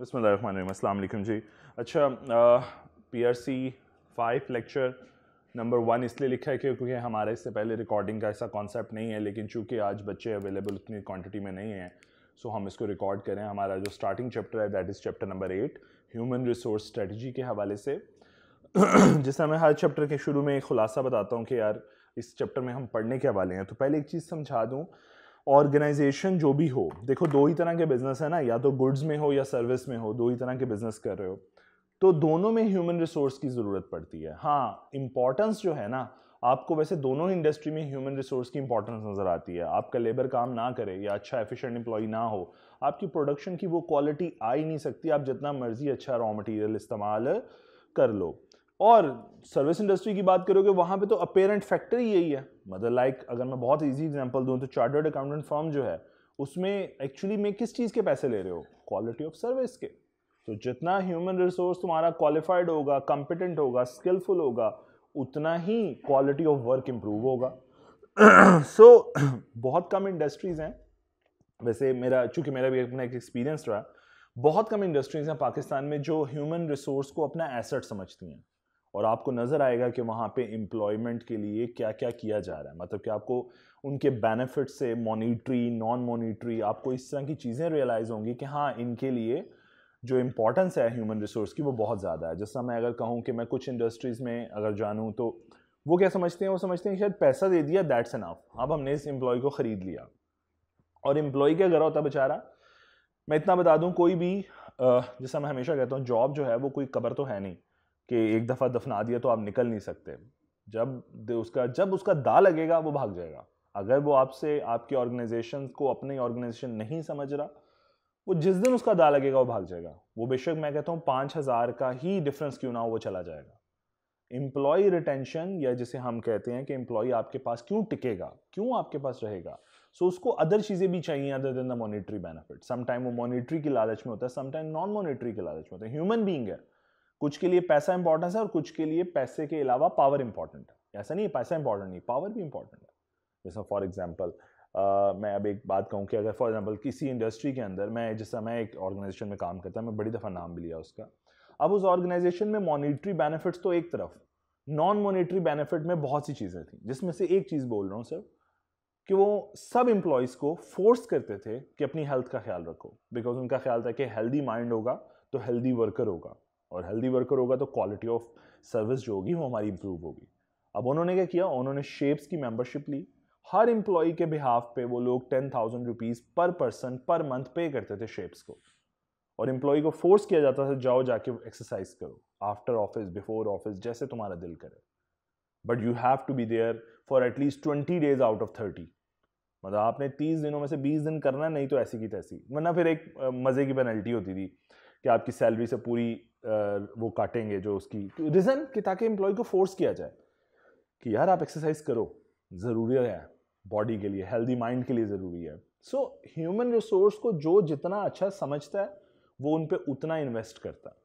बसमीम जी अच्छा P R C five lecture number one इसलिए लिखा है क्योंकि हमारे इससे पहले रिकॉर्डिंग का ऐसा कॉन्सेप्ट नहीं है लेकिन चूंकि आज बच्चे अवेलेबल उतनी क्वांटिटी में नहीं हैं सो हम इसको रिकॉर्ड करें हमारा जो स्टार्टिंग चैप्टर है that is chapter number eight human resource strategy के हवाले से जिसमें मैं हर चैप्टर के शुरू में एक खुलासा बताता हूँ कि यार इस चैप्टर में हम पढ़ने के हवाले हैं तो पहले एक चीज़ समझा दूँ ऑर्गेनाइजेशन जो भी हो देखो दो ही तरह के बिजनेस है ना या तो गुड्स में हो या सर्विस में हो दो ही तरह के बिजनेस कर रहे हो तो दोनों में ह्यूमन रिसोर्स की ज़रूरत पड़ती है हाँ इम्पॉर्टेंस जो है ना आपको वैसे दोनों ही इंडस्ट्री में ह्यूमन रिसोर्स की इंपॉर्टेंस नज़र आती है आपका लेबर काम ना करे या अच्छा एफिशिएंट एम्प्लॉय ना हो आपकी प्रोडक्शन की वो क्वालिटी आ ही नहीं सकती आप जितना मर्जी अच्छा रॉ मटेरियल इस्तेमाल कर लो और सर्विस इंडस्ट्री की बात करोगे वहाँ पे तो अपेरेंट फैक्टर ही यही है मदर लाइक like, अगर मैं बहुत ईजी एग्जाम्पल दूँ तो चार्टर्ड अकाउंटेंट फॉर्म जो है उसमें एक्चुअली में किस चीज़ के पैसे ले रहे हो क्वालिटी ऑफ सर्विस के तो जितना ह्यूमन रिसोर्स तुम्हारा क्वालिफाइड होगा कॉम्पिटेंट होगा स्किलफुल होगा उतना ही क्वालिटी ऑफ वर्क इम्प्रूव होगा सो so, बहुत कम इंडस्ट्रीज़ हैं वैसे मेरा चूंकि मेरा भी अपना एक एक्सपीरियंस रहा बहुत कम इंडस्ट्रीज़ हैं पाकिस्तान में जो ह्यूमन रिसोर्स को अपना एसेट समझती हैं और आपको नज़र आएगा कि वहाँ पे एम्प्लॉयमेंट के लिए क्या क्या किया जा रहा है मतलब कि आपको उनके बेनिफिट से मॉनिटरी नॉन मॉनिटरी आपको इस तरह की चीज़ें रियलाइज़ होंगी कि हाँ इनके लिए जो इम्पोर्टेंस है ह्यूमन रिसोर्स की वो बहुत ज़्यादा है जैसा मैं अगर कहूँ कि मैं कुछ इंडस्ट्रीज़ में अगर जानूँ तो वो क्या समझते हैं वो समझते हैं शायद पैसा दे दिया दैट्स एनाफ अब हमने इस एम्प्लॉय को ख़रीद लिया और एम्प्लॉय क्या करा होता बेचारा मैं इतना बता दूँ कोई भी जैसा मैं हमेशा कहता हूँ जॉब जो है वो कोई कबर तो है नहीं कि एक दफ़ा दफना दिया तो आप निकल नहीं सकते जब उसका जब उसका दा लगेगा वो भाग जाएगा अगर वो आपसे आपके ऑर्गेनाइजेशन को अपने ऑर्गेनाइजेशन नहीं समझ रहा वो जिस दिन उसका दा लगेगा वो भाग जाएगा वो बेशक मैं कहता हूँ पाँच हज़ार का ही डिफरेंस क्यों ना हो वो चला जाएगा एम्प्लॉय रिटेंशन या जिसे हम कहते हैं कि एम्प्लॉय आपके पास क्यों टिकेगा क्यों आपके पास रहेगा सो so, उसको अदर चीज़ें भी चाहिए other than the monetary benefit sometime वो मॉनिटरी की लालच में होता है समटाइम नॉन मॉनिटरी की लालच में होता है ह्यूमन बींग है कुछ के लिए पैसा इंपॉर्टेंस है और कुछ के लिए पैसे के अलावा पावर इंपॉर्टेंट है ऐसा नहीं है पैसा इंपॉर्टेंट नहीं पावर भी इंपॉर्टेंट है जैसा फॉर एग्जाम्पल Uh, मैं अब एक बात कहूँ कि अगर फॉर एग्जांपल किसी इंडस्ट्री के अंदर मैं जैसा मैं एक ऑर्गेनाइजेशन में काम करता मैं बड़ी दफ़ा नाम भी लिया उसका अब उस ऑर्गेनाइजेशन में मॉनिटरी बेनिफिट्स तो एक तरफ नॉन मॉनिटरी बेनिफिट में बहुत सी चीज़ें थी जिसमें से एक चीज़ बोल रहा हूँ सर कि वो सब इम्प्लॉयज़ को फोर्स करते थे कि अपनी हेल्थ का ख्याल रखो बिकॉज उनका ख्याल था कि हेल्दी माइंड होगा तो हेल्दी वर्कर होगा और हेल्दी वर्कर होगा तो क्वालिटी ऑफ सर्विस जो होगी वो हमारी इम्प्रूव होगी अब उन्होंने क्या किया उन्होंने शेप्स की मेंबरशिप ली हर एम्प्लॉय के बिहाफ पे वो लोग ten thousand rupees per person per month pay करते थे शेप्स को और एम्प्लॉय को फोर्स किया जाता था जाओ जाके एक्सरसाइज करो आफ्टर ऑफिस बिफोर ऑफिस जैसे तुम्हारा दिल करे but you have to be there for at least twenty days out of thirty मतलब आपने तीस दिनों में से बीस दिन करना नहीं तो ऐसी की तैसी वरना फिर एक मज़े की पेनल्टी होती थी कि आपकी सैलरी से पूरी वो काटेंगे जो उसकी रीज़न तो कि ताकि एम्प्लॉय को फोर्स किया जाए कि यार आप एक्सरसाइज करो ज़रूरी है बॉडी के लिए हेल्दी माइंड के लिए ज़रूरी है सो ह्यूमन रिसोर्स को जो जितना अच्छा समझता है वो उन पर उतना इन्वेस्ट करता है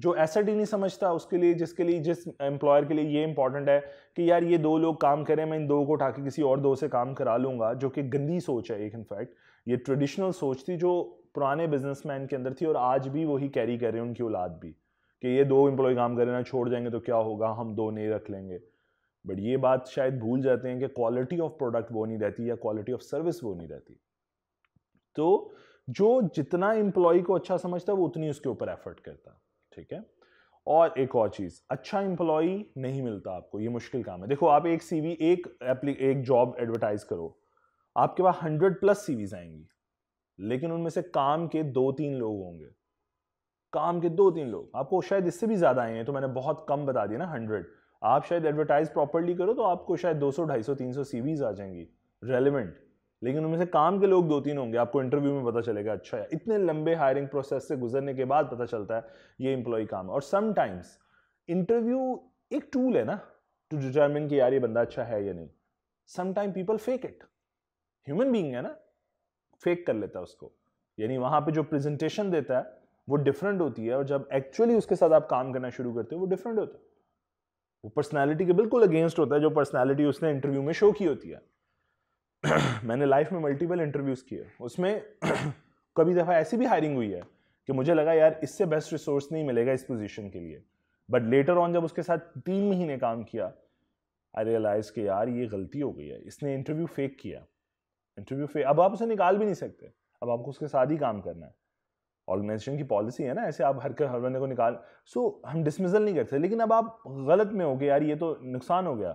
जो एसेट ही नहीं समझता उसके लिए जिसके लिए जिस एम्प्लॉयर के लिए ये इंपॉर्टेंट है कि यार ये दो लोग काम करें मैं इन दो को उठा के किसी और दो से काम करा लूँगा जो कि गंदी सोच है एक इनफैक्ट ये ट्रेडिशनल सोच थी जो पुराने बिजनेसमैन के अंदर थी और आज भी वही कैरी कर रहे हैं उनकी औलाद भी कि ये दो एम्प्लॉय काम कर रहे ना छोड़ जाएंगे तो क्या होगा हम दो नहीं रख लेंगे बट ये बात शायद भूल जाते हैं कि क्वालिटी ऑफ प्रोडक्ट वो नहीं रहती या क्वालिटी ऑफ सर्विस वो नहीं रहती तो जो जितना एम्प्लॉय को अच्छा समझता है वो उतनी उसके ऊपर एफर्ट करता ठीक है और एक और चीज़ अच्छा एम्प्लॉय नहीं मिलता आपको ये मुश्किल काम है देखो आप एक सीवी एक एप्ली एक जॉब एडवर्टाइज करो आपके पास हंड्रेड प्लस सीवीज आएंगी लेकिन उनमें से काम के दो तीन लोग होंगे काम के दो तीन लोग आपको शायद इससे भी ज़्यादा आए हैं तो मैंने बहुत कम बता दिया ना हंड्रेड आप शायद एडवर्टाइज प्रॉपरली करो तो आपको शायद दो सौ ढाई सौ तीन सौ सीवीज आ जाएंगी रेलिवेंट लेकिन उनमें से काम के लोग दो तीन होंगे आपको इंटरव्यू में पता चलेगा अच्छा है इतने लंबे हायरिंग प्रोसेस से गुजरने के बाद पता चलता है ये इंप्लॉय काम है और समटाइम्स इंटरव्यू एक टूल है ना टू डिटर्मिन कि यार ये बंदा अच्छा है या नहीं sometime people fake it human being है ना फेक कर लेता है उसको यानी वहाँ पे जो प्रेजेंटेशन देता है वो डिफरेंट होती है और जब एक्चुअली उसके साथ आप काम करना शुरू करते हो वो डिफरेंट होता है वो पर्सनैलिटी के बिल्कुल अगेंस्ट होता है जो पर्सनैलिटी उसने इंटरव्यू में शो की होती है मैंने लाइफ में मल्टीपल इंटरव्यूज़ किए उसमें कभी दफ़ा ऐसी भी हायरिंग हुई है कि मुझे लगा यार इससे बेस्ट रिसोर्स नहीं मिलेगा इस पोजीशन के लिए बट लेटर ऑन जब उसके साथ तीन महीने काम किया आई रियलाइज कि यार ये गलती हो गई है इसने इंटरव्यू फेक किया इंटरव्यू फे अब आप उसे निकाल भी नहीं सकते अब आपको उसके साथ ही काम करना है ऑर्गेनाइजेशन की पॉलिसी है ना ऐसे आप हर हर बंदे को निकाल सो so, हम डिसमिसल नहीं करते लेकिन अब आप गलत में हो गए यार ये तो नुकसान हो गया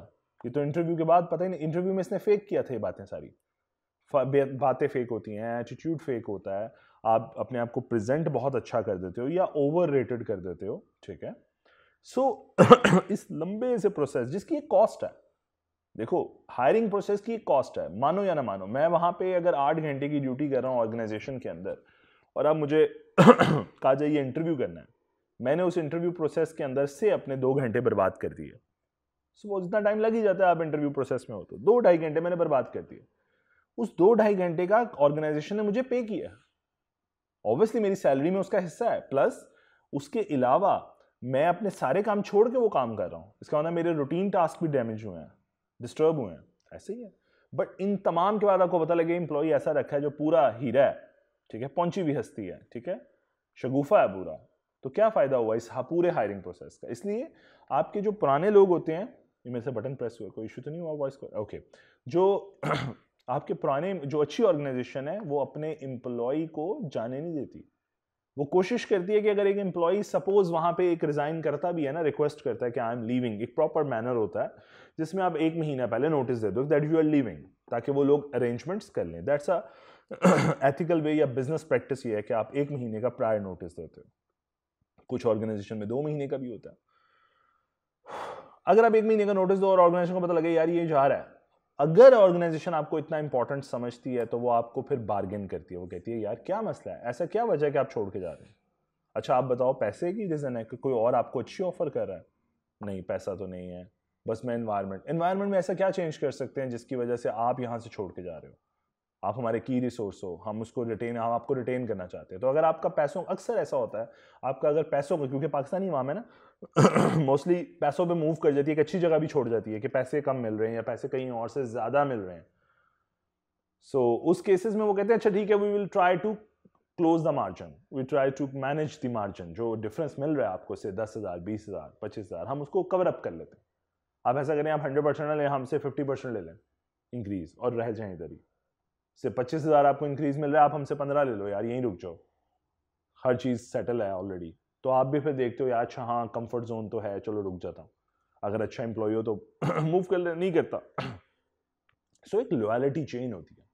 ये तो इंटरव्यू के बाद पता ही नहीं इंटरव्यू में इसने फेक किया था ये बातें सारी बातें फेक होती हैं एटीट्यूड फेक होता है आप अपने आप को प्रेजेंट बहुत अच्छा कर देते हो या ओवर रेटेड कर देते हो ठीक है सो so, इस लंबे से प्रोसेस जिसकी एक कॉस्ट है देखो हायरिंग प्रोसेस की कॉस्ट है मानो या ना मानो मैं वहाँ पे अगर आठ घंटे की ड्यूटी कर रहा हूँ ऑर्गेनाइजेशन के अंदर और अब मुझे कहा जाए ये इंटरव्यू करना है मैंने उस इंटरव्यू प्रोसेस के अंदर से अपने दो घंटे बर्बाद कर दिए सो वो जितना टाइम लग ही जाता है आप इंटरव्यू प्रोसेस में हो तो दो ढाई घंटे मैंने बर्बाद कर दिए उस दो ढाई घंटे का ऑर्गेनाइजेशन ने मुझे पे किया ऑब्वियसली मेरी सैलरी में उसका हिस्सा है प्लस उसके अलावा मैं अपने सारे काम छोड़ के वो काम कर रहा हूँ इसका मतलब मेरे रूटीन टास्क भी डैमेज हुए हैं डिस्टर्ब हुए हैं ऐसे ही है बट इन तमाम के बाद आपको पता लगे इम्प्लॉय ऐसा रखा है जो पूरा हीरा है ठीक है पहुंची भी हस्ती है ठीक है शगुफा है पूरा तो क्या फ़ायदा हुआ इस पूरे हायरिंग प्रोसेस का इसलिए आपके जो पुराने लोग होते हैं मेरे से बटन प्रेस हुआ कोई इशू तो नहीं हुआ वॉइस को ओके जो आपके पुराने जो अच्छी ऑर्गेनाइजेशन है वो अपने एम्प्लॉय को जाने नहीं देती वो कोशिश करती है कि अगर एक एम्प्लॉई सपोज वहाँ पे एक रिज़ाइन करता भी है ना रिक्वेस्ट करता है कि आई एम लीविंग एक प्रॉपर मैनर होता है जिसमें आप एक महीना पहले नोटिस दे दो दैट यू आर लिविंग ताकि वो लोग अरेंजमेंट्स कर लें दैट्स अ एथिकल वे या बिजनेस प्रैक्टिस ये है कि आप एक महीने का प्रायर नोटिस देते हो कुछ ऑर्गेनाइजेशन में दो महीने का भी होता है अगर आप एक महीने का नोटिस दो और ऑर्गेनाइजेशन को पता लगे यार ये जा रहा है अगर ऑर्गेनाइजेशन आपको इतना इंपॉर्टेंट समझती है तो वो आपको फिर बार्गेन करती है वो कहती है यार क्या मसला है ऐसा क्या वजह है कि आप छोड़ के जा रहे हैं अच्छा आप बताओ पैसे की रीज़न है कि कोई और आपको अच्छी ऑफर कर रहा है नहीं पैसा तो नहीं है बस मैं इन्वायरमेंट इन्वायरमेंट में ऐसा क्या चेंज कर सकते हैं जिसकी वजह से आप यहाँ से छोड़ के जा रहे हो आप हमारे की रिसोर्स हो हम उसको रिटेन हम आपको रिटेन करना चाहते हैं तो अगर आपका पैसों अक्सर ऐसा होता है आपका अगर पैसों का क्योंकि पाकिस्तानी वाम है ना मोस्टली पैसों पे मूव कर जाती है एक अच्छी जगह भी छोड़ जाती है कि पैसे कम मिल रहे हैं या पैसे कहीं और से ज़्यादा मिल रहे हैं सो so, उस केसेस में वो कहते हैं अच्छा ठीक है we will try to close the margin we try to manage the margin जो डिफरेंस मिल रहा है आपको से दस हज़ार बीस हज़ार पच्चीस हज़ार हम उसको कवर अप कर लेते हैं आप ऐसा करें आप हंड्रेड परसेंट ना लें हमसे फिफ्टी परसेंट ले लें इंक्रीज़ और रह जाए इधर ही से पच्चीस हज़ार आपको इंक्रीज़ मिल रहा है आप हमसे पंद्रह ले लो यार यहीं रुक जाओ हर चीज़ सेटल है ऑलरेडी तो आप भी फिर देखते हो यार अच्छा हाँ कंफर्ट जोन तो है चलो रुक जाता हूँ अगर अच्छा एम्प्लॉय हो तो मूव कर ले नहीं करता सो so, एक लॉयलिटी चेन होती है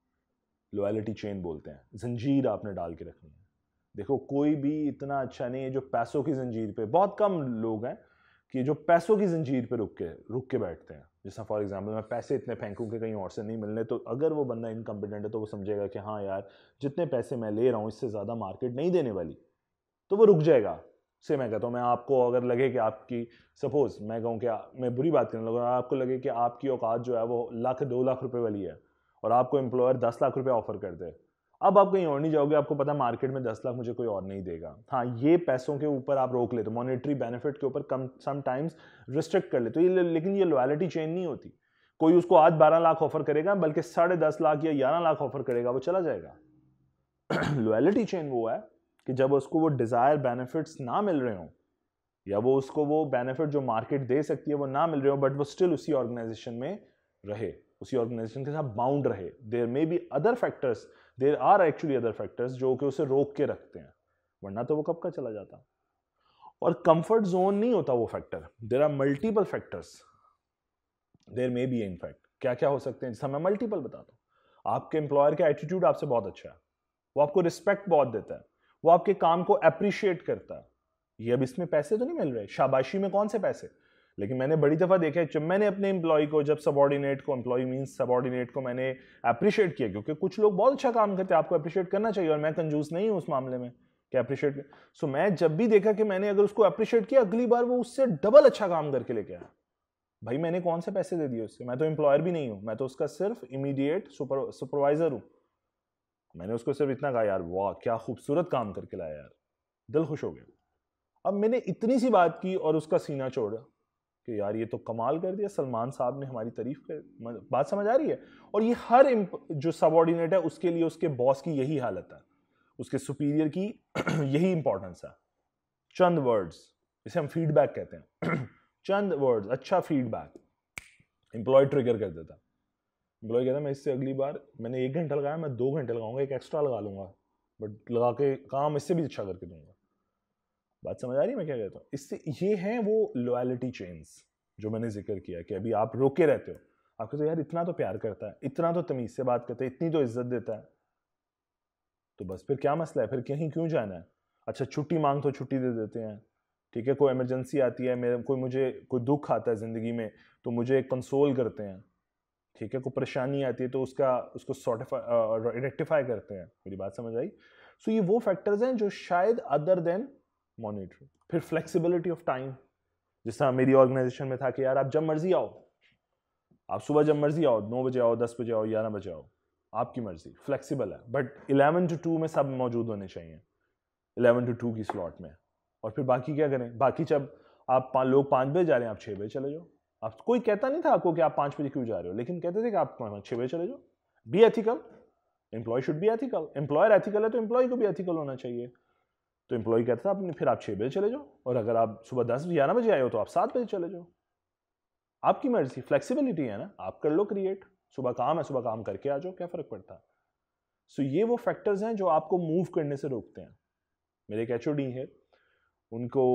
लॉयलिटी चेन बोलते हैं जंजीर आपने डाल के रखनी है देखो कोई भी इतना अच्छा नहीं है जो पैसों की जंजीर पे बहुत कम लोग हैं कि जो पैसों की जंजीर पे रुक के रुक के बैठते हैं जैसा फॉर एग्जांपल मैं पैसे इतने फेंकूँ कि कहीं और से नहीं मिलने तो अगर वो बंदा इनकम्पिटेंट है तो वो समझेगा कि हाँ यार जितने पैसे मैं ले रहा हूँ इससे ज़्यादा मार्केट नहीं देने वाली तो वो रुक जाएगा से मैं कहता हूँ मैं आपको अगर लगे कि आपकी सपोज़ मैं कहूँ कि मैं बुरी बात करने लगा आपको लगे कि आपकी औकात जो है वो लाख दो लाख रुपए वाली है और आपको एम्प्लॉयर दस लाख रुपए ऑफर कर दे अब आप कहीं और नहीं जाओगे आपको पता मार्केट में दस लाख मुझे कोई और नहीं देगा हाँ ये पैसों के ऊपर आप रोक लेते मॉनेटरी बेनिफिट के ऊपर कम टाइम्स रिस्ट्रिक्ट कर लेते ये लेकिन ये लॉयलिटी चेन नहीं होती कोई उसको आज बारह लाख ऑफर करेगा बल्कि साढ़े दस लाख या ग्यारह लाख ऑफर करेगा वो चला जाएगा लॉयलिटी चेन वो है कि जब उसको वो डिज़ायर बेनिफिट्स ना मिल रहे हों या वो उसको वो बेनिफिट जो मार्केट दे सकती है वो ना मिल रहे हो बट वो स्टिल उसी ऑर्गेनाइजेशन में रहे उसी ऑर्गेनाइजेशन के साथ बाउंड रहे there may be other factors there are actually other factors जो कि उसे रोक के रखते हैं वरना तो वो कब का चला जाता और कंफर्ट जोन नहीं होता वो factor there are multiple factors there may be in fact क्या क्या हो सकते हैं जैसा मैं मल्टीपल बताता हूँ आपके एम्प्लॉयर का एटीट्यूड आपसे बहुत अच्छा है वो आपको रिस्पेक्ट बहुत देता है वो आपके काम को अप्रिशिएट करता है ये अब इसमें पैसे तो नहीं मिल रहे शाबाशी में कौन से पैसे लेकिन मैंने बड़ी दफ़ा देखा है जब मैंने अपने एम्प्लॉय को जब सबॉर्डिनेट को एम्प्लॉय मीन्स सबॉर्डिनेट को मैंने अप्रिशिएट किया क्योंकि कुछ लोग बहुत अच्छा काम करते हैं आपको अप्रिशिएट करना चाहिए और मैं कंजूस नहीं हूँ उस मामले में कि अप्रिशिएट सो मैं जब भी देखा कि मैंने अगर उसको अप्रिशिएट किया अगली बार वो उससे डबल अच्छा काम करके लेके आया भाई मैंने कौन से पैसे दे दिए उससे मैं तो एम्प्लॉयर भी नहीं हूँ मैं तो उसका सिर्फ इमीडिएट सुपर सुपरवाइजर हूँ मैंने उसको सिर्फ इतना कहा यार वाह क्या खूबसूरत काम करके लाया यार दिल खुश हो गया अब मैंने इतनी सी बात की और उसका सीना छोड़ा कि यार ये तो कमाल कर दिया सलमान साहब ने हमारी तारीफ कर बात समझ आ रही है और ये हर जो सबॉर्डिनेट है उसके लिए उसके बॉस की यही हालत है उसके सुपीरियर की यही इंपॉर्टेंस है चंद वर्ड्स इसे हम फीडबैक कहते हैं चंद वर्ड्स अच्छा फीडबैक एम्प्लॉय ट्रिगर कर देता एम्प्लॉय कहता मैं इससे अगली बार मैंने एक घंटा लगाया मैं दो घंटे लगाऊंगा एक एक्स्ट्रा लगा लूँगा बट लगा के काम इससे भी अच्छा करके दूंगा बात समझ आ रही है मैं क्या कहता हूँ इससे ये हैं वो लॉयलिटी चेंज जो मैंने जिक्र किया कि अभी आप रोके रहते हो आपको तो यार इतना तो प्यार करता है इतना तो तमीज़ से बात करता है इतनी तो इज्जत देता है तो बस फिर क्या मसला है फिर कहीं क्यों जाना है अच्छा छुट्टी मांग तो छुट्टी दे देते हैं ठीक है कोई इमरजेंसी आती है मेरे कोई मुझे कोई दुख आता है ज़िंदगी में तो मुझे कंसोल करते हैं ठीक है कोई परेशानी आती है तो उसका उसको सॉर्टिफाई रेक्टिफाई करते हैं मेरी बात समझ आई सो so, ये वो फैक्टर्स हैं जो शायद अदर देन मॉनिटरिंग फिर फ्लेक्सिबिलिटी ऑफ टाइम जिस तरह मेरी ऑर्गेनाइजेशन में था कि यार आप जब मर्जी आओ आप सुबह जब मर्जी आओ नौ बजे आओ दस बजे आओ ग्यारह बजे आओ आपकी मर्जी फ्लेक्सिबल है बट इलेवन टू टू में सब मौजूद होने चाहिए इलेवन टू टू की स्लॉट में और फिर बाकी क्या करें बाकी जब आप पा, लोग पाँच बजे जा रहे हैं आप छः बजे चले जाओ आप कोई कहता नहीं था आपको कि आप पाँच बजे क्यों जा रहे हो लेकिन कहते थे कि आप छः बजे चले जाओ be ethical employee should be ethical employer ethical है तो एम्प्लॉय को भी एथिकल होना चाहिए तो एम्प्लॉय कहता था आपने फिर आप छः बजे चले जाओ और अगर आप सुबह दस बजे ग्यारह बजे आए हो तो आप सात बजे चले जाओ आपकी मर्जी फ्लेक्सिबिलिटी है ना आप कर लो क्रिएट सुबह काम है सुबह काम करके आ जाओ क्या फ़र्क पड़ता है सो so, ये वो फैक्टर्स हैं जो आपको मूव करने से रोकते हैं मेरे एक एच है उनको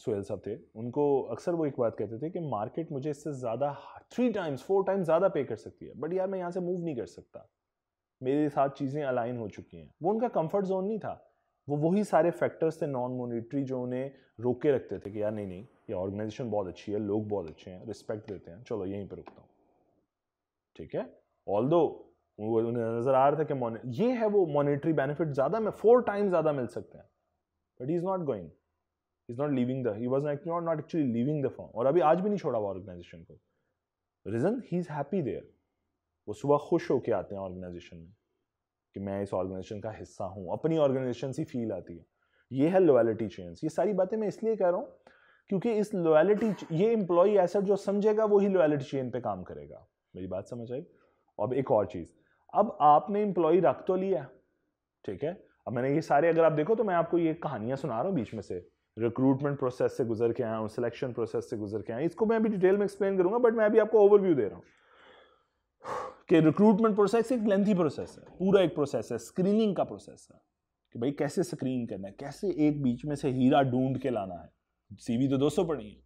सुहेल साहब थे उनको अक्सर वो एक बात कहते थे कि मार्केट मुझे इससे ज़्यादा थ्री टाइम्स फोर टाइम्स ज़्यादा पे कर सकती है बट यार मैं यहाँ से मूव नहीं कर सकता मेरे साथ चीज़ें अलाइन हो चुकी हैं वो उनका कंफर्ट जोन नहीं था वो वही सारे फैक्टर्स थे नॉन मोनिट्री जो उन्हें रोक के रखते थे कि यार नहीं नहीं ये ऑर्गेनाइजेशन बहुत अच्छी है लोग बहुत अच्छे हैं रिस्पेक्ट देते हैं चलो यहीं पर रुकता हूँ ठीक है ऑल दो उन्हें नज़र आ रहा था कि ये है वो मॉनिटरी बेनिफिट ज़्यादा में फोर टाइम ज़्यादा मिल सकते हैं but is not going is not living the he was not not actually living the form और अभी आज भी नहीं छोड़ा हुआ ऑर्गेनाइजेशन को reason he is happy there वो सुबह खुश होकर आते हैं ऑर्गेनाइजेशन में कि मैं इस ऑर्गेनाइजेशन का हिस्सा हूँ अपनी ऑर्गेनाइजेशन से फील आती है ये है लॉयलिटी चेंज ये सारी बातें मैं इसलिए कह रहा हूँ क्योंकि इस लॉयलिटी ये एम्प्लॉय ऐसा जो समझेगा वही ही लॉयलिटी चेन पे काम करेगा मेरी बात समझ आई अब एक और चीज़ अब आपने एम्प्लॉय रख तो लिया ठीक है अब मैंने ये सारे अगर आप देखो तो मैं आपको ये कहानियाँ सुना रहा हूँ बीच में से रिक्रूटमेंट प्रोसेस से गुजर के आया हूँ सिलेक्शन प्रोसेस से गुजर के आया इसको मैं अभी डिटेल में एक्सप्लेन करूंगा बट मैं अभी आपको ओवरव्यू दे रहा हूँ कि रिक्रूटमेंट प्रोसेस एक लेंथी प्रोसेस है पूरा एक प्रोसेस है स्क्रीनिंग का प्रोसेस है कि भाई कैसे स्क्रीन करना है कैसे एक बीच में से हीरा ढूंढ के लाना है सीवी तो 200 पड़ी है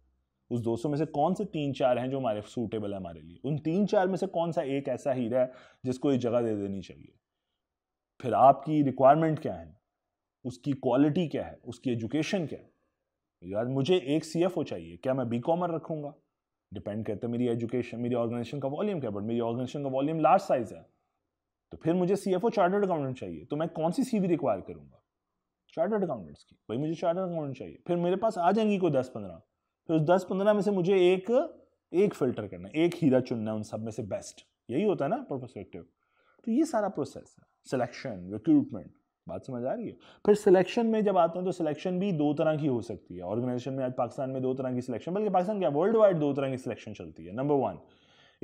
उस 200 में से कौन से तीन चार हैं जो हमारे सूटेबल है हमारे लिए उन तीन चार में से कौन सा एक ऐसा हीरा है जिसको ये जगह दे देनी चाहिए फिर आपकी रिक्वायरमेंट क्या है उसकी क्वालिटी क्या है उसकी एजुकेशन क्या है यार मुझे एक सी चाहिए क्या मैं बी कॉमर रखूँगा डिपेंड करता है मेरी एजुकेशन मेरी ऑर्गेनाइजेशन का वॉल्यूम क्या बट मेरी ऑर्गेनाइजेशन का वॉल्यूम लार्ज साइज है तो फिर मुझे C F O chartered accountant चाहिए तो मैं कौन सी सी रिक्वायर करूँगा चार्टर्ड अकाउंटेंट्स की भाई मुझे चार्टर्ड अकाउंटेंट चाहिए फिर मेरे पास आ जाएंगी कोई दस पंद्रह फिर उस दस पंद्रह में से मुझे एक एक फिल्टर करना है एक हीरा चुनना है उन सब में से बेस्ट यही होता है ना प्रोस्पेक्टिव तो ये सारा प्रोसेस है सिलेक्शन रिक्रूटमेंट बात समझ आ रही है फिर सिलेक्शन में जब आते हैं तो सिलेक्शन भी दो तरह की हो सकती है ऑर्गेनाइजेशन में आज पाकिस्तान में दो तरह की सिलेक्शन बल्कि पाकिस्तान क्या वर्ल्ड वाइड दो तरह की सिलेक्शन चलती है नंबर वन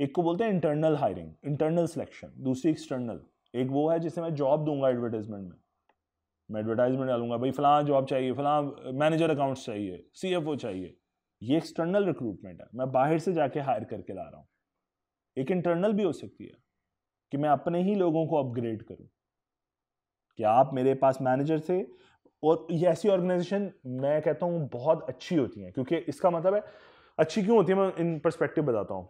एक को बोलते हैं इंटरनल हायरिंग इंटरनल सिलेक्शन दूसरी एक्सटर्नल एक वो है जिसे मैं जॉब दूंगा एडवर्टाइजमेंट में मैं एडवर्टाइजमेंट डालूंगा भाई फलां जॉब चाहिए फलां मैनेजर अकाउंट्स चाहिए सी चाहिए ये एक्सटर्नल रिक्रूटमेंट है मैं बाहर से जाके हायर करके ला रहा हूँ एक इंटरनल भी हो सकती है कि मैं अपने ही लोगों को अपग्रेड करूँ कि आप मेरे पास मैनेजर थे और ये ऐसी ऑर्गेनाइजेशन मैं कहता हूँ बहुत अच्छी होती हैं क्योंकि इसका मतलब है अच्छी क्यों होती है मैं इन परस्पेक्टिव बताता हूँ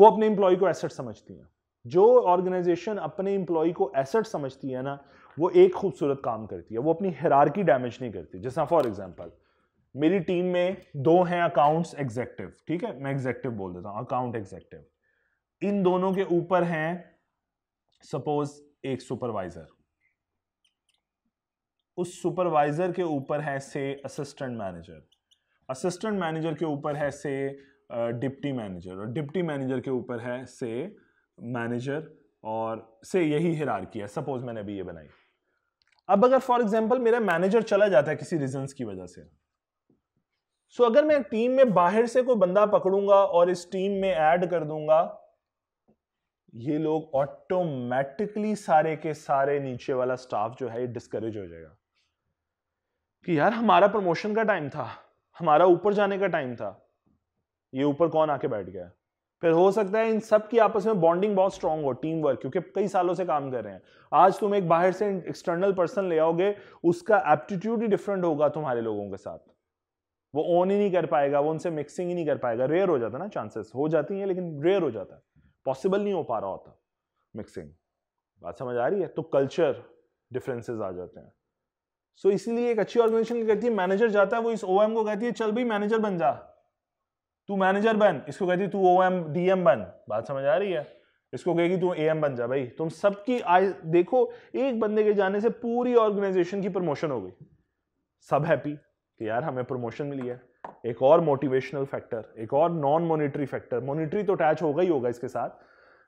वो अपने इम्प्लॉय को एसेट समझती हैं जो ऑर्गेनाइजेशन अपने इम्प्लॉय को एसेट समझती है ना वो एक खूबसूरत काम करती है वो अपनी की डैमेज नहीं करती जैसा फॉर एग्जाम्पल मेरी टीम में दो हैं अकाउंट्स एग्जेक्टिव ठीक है मैं एग्जेक्टिव बोल देता हूँ अकाउंट एग्जेक्टिव इन दोनों के ऊपर हैं सपोज एक सुपरवाइजर उस सुपरवाइज़र के ऊपर है से असिस्टेंट मैनेजर असिस्टेंट मैनेजर के ऊपर है से डिप्टी मैनेजर और डिप्टी मैनेजर के ऊपर है से मैनेजर और से यही हिरार किया सपोज मैंने अभी ये बनाई अब अगर फॉर एग्जाम्पल मेरा मैनेजर चला जाता है किसी रीजन की वजह से सो so, अगर मैं टीम में बाहर से कोई बंदा पकड़ूंगा और इस टीम में ऐड कर दूंगा ये लोग ऑटोमेटिकली सारे के सारे नीचे वाला स्टाफ जो है ये डिस्करेज हो जाएगा कि यार हमारा प्रमोशन का टाइम था हमारा ऊपर जाने का टाइम था ये ऊपर कौन आके बैठ गया फिर हो सकता है इन सब की आपस में बॉन्डिंग बहुत स्ट्रांग हो टीम वर्क क्योंकि कई सालों से काम कर रहे हैं आज तुम एक बाहर से एक्सटर्नल पर्सन ले आओगे उसका एप्टीट्यूड ही डिफरेंट होगा तुम्हारे लोगों के साथ वो ऑन ही नहीं कर पाएगा वो उनसे मिक्सिंग ही नहीं कर पाएगा रेयर हो जाता ना चांसेस हो जाती हैं लेकिन रेयर हो जाता है पॉसिबल नहीं हो पा रहा होता मिक्सिंग बात समझ आ रही है तो कल्चर डिफरेंसेस आ जाते हैं सो so, इसलिए एक अच्छी ऑर्गेनाइजेशन क्या कहती है मैनेजर जाता है वो इस ओएम को कहती है चल भाई मैनेजर बन जा तू मैनेजर बन इसको कहती है तू ओएम डीएम बन बात समझ आ रही है इसको कहेगी तू एएम बन जा भाई तुम सबकी आय देखो एक बंदे के जाने से पूरी ऑर्गेनाइजेशन की प्रमोशन हो गई सब हैप्पी कि यार हमें प्रमोशन मिली है एक और मोटिवेशनल फैक्टर एक और नॉन मोनिट्री फैक्टर मोनिट्री तो अटैच होगा ही होगा इसके साथ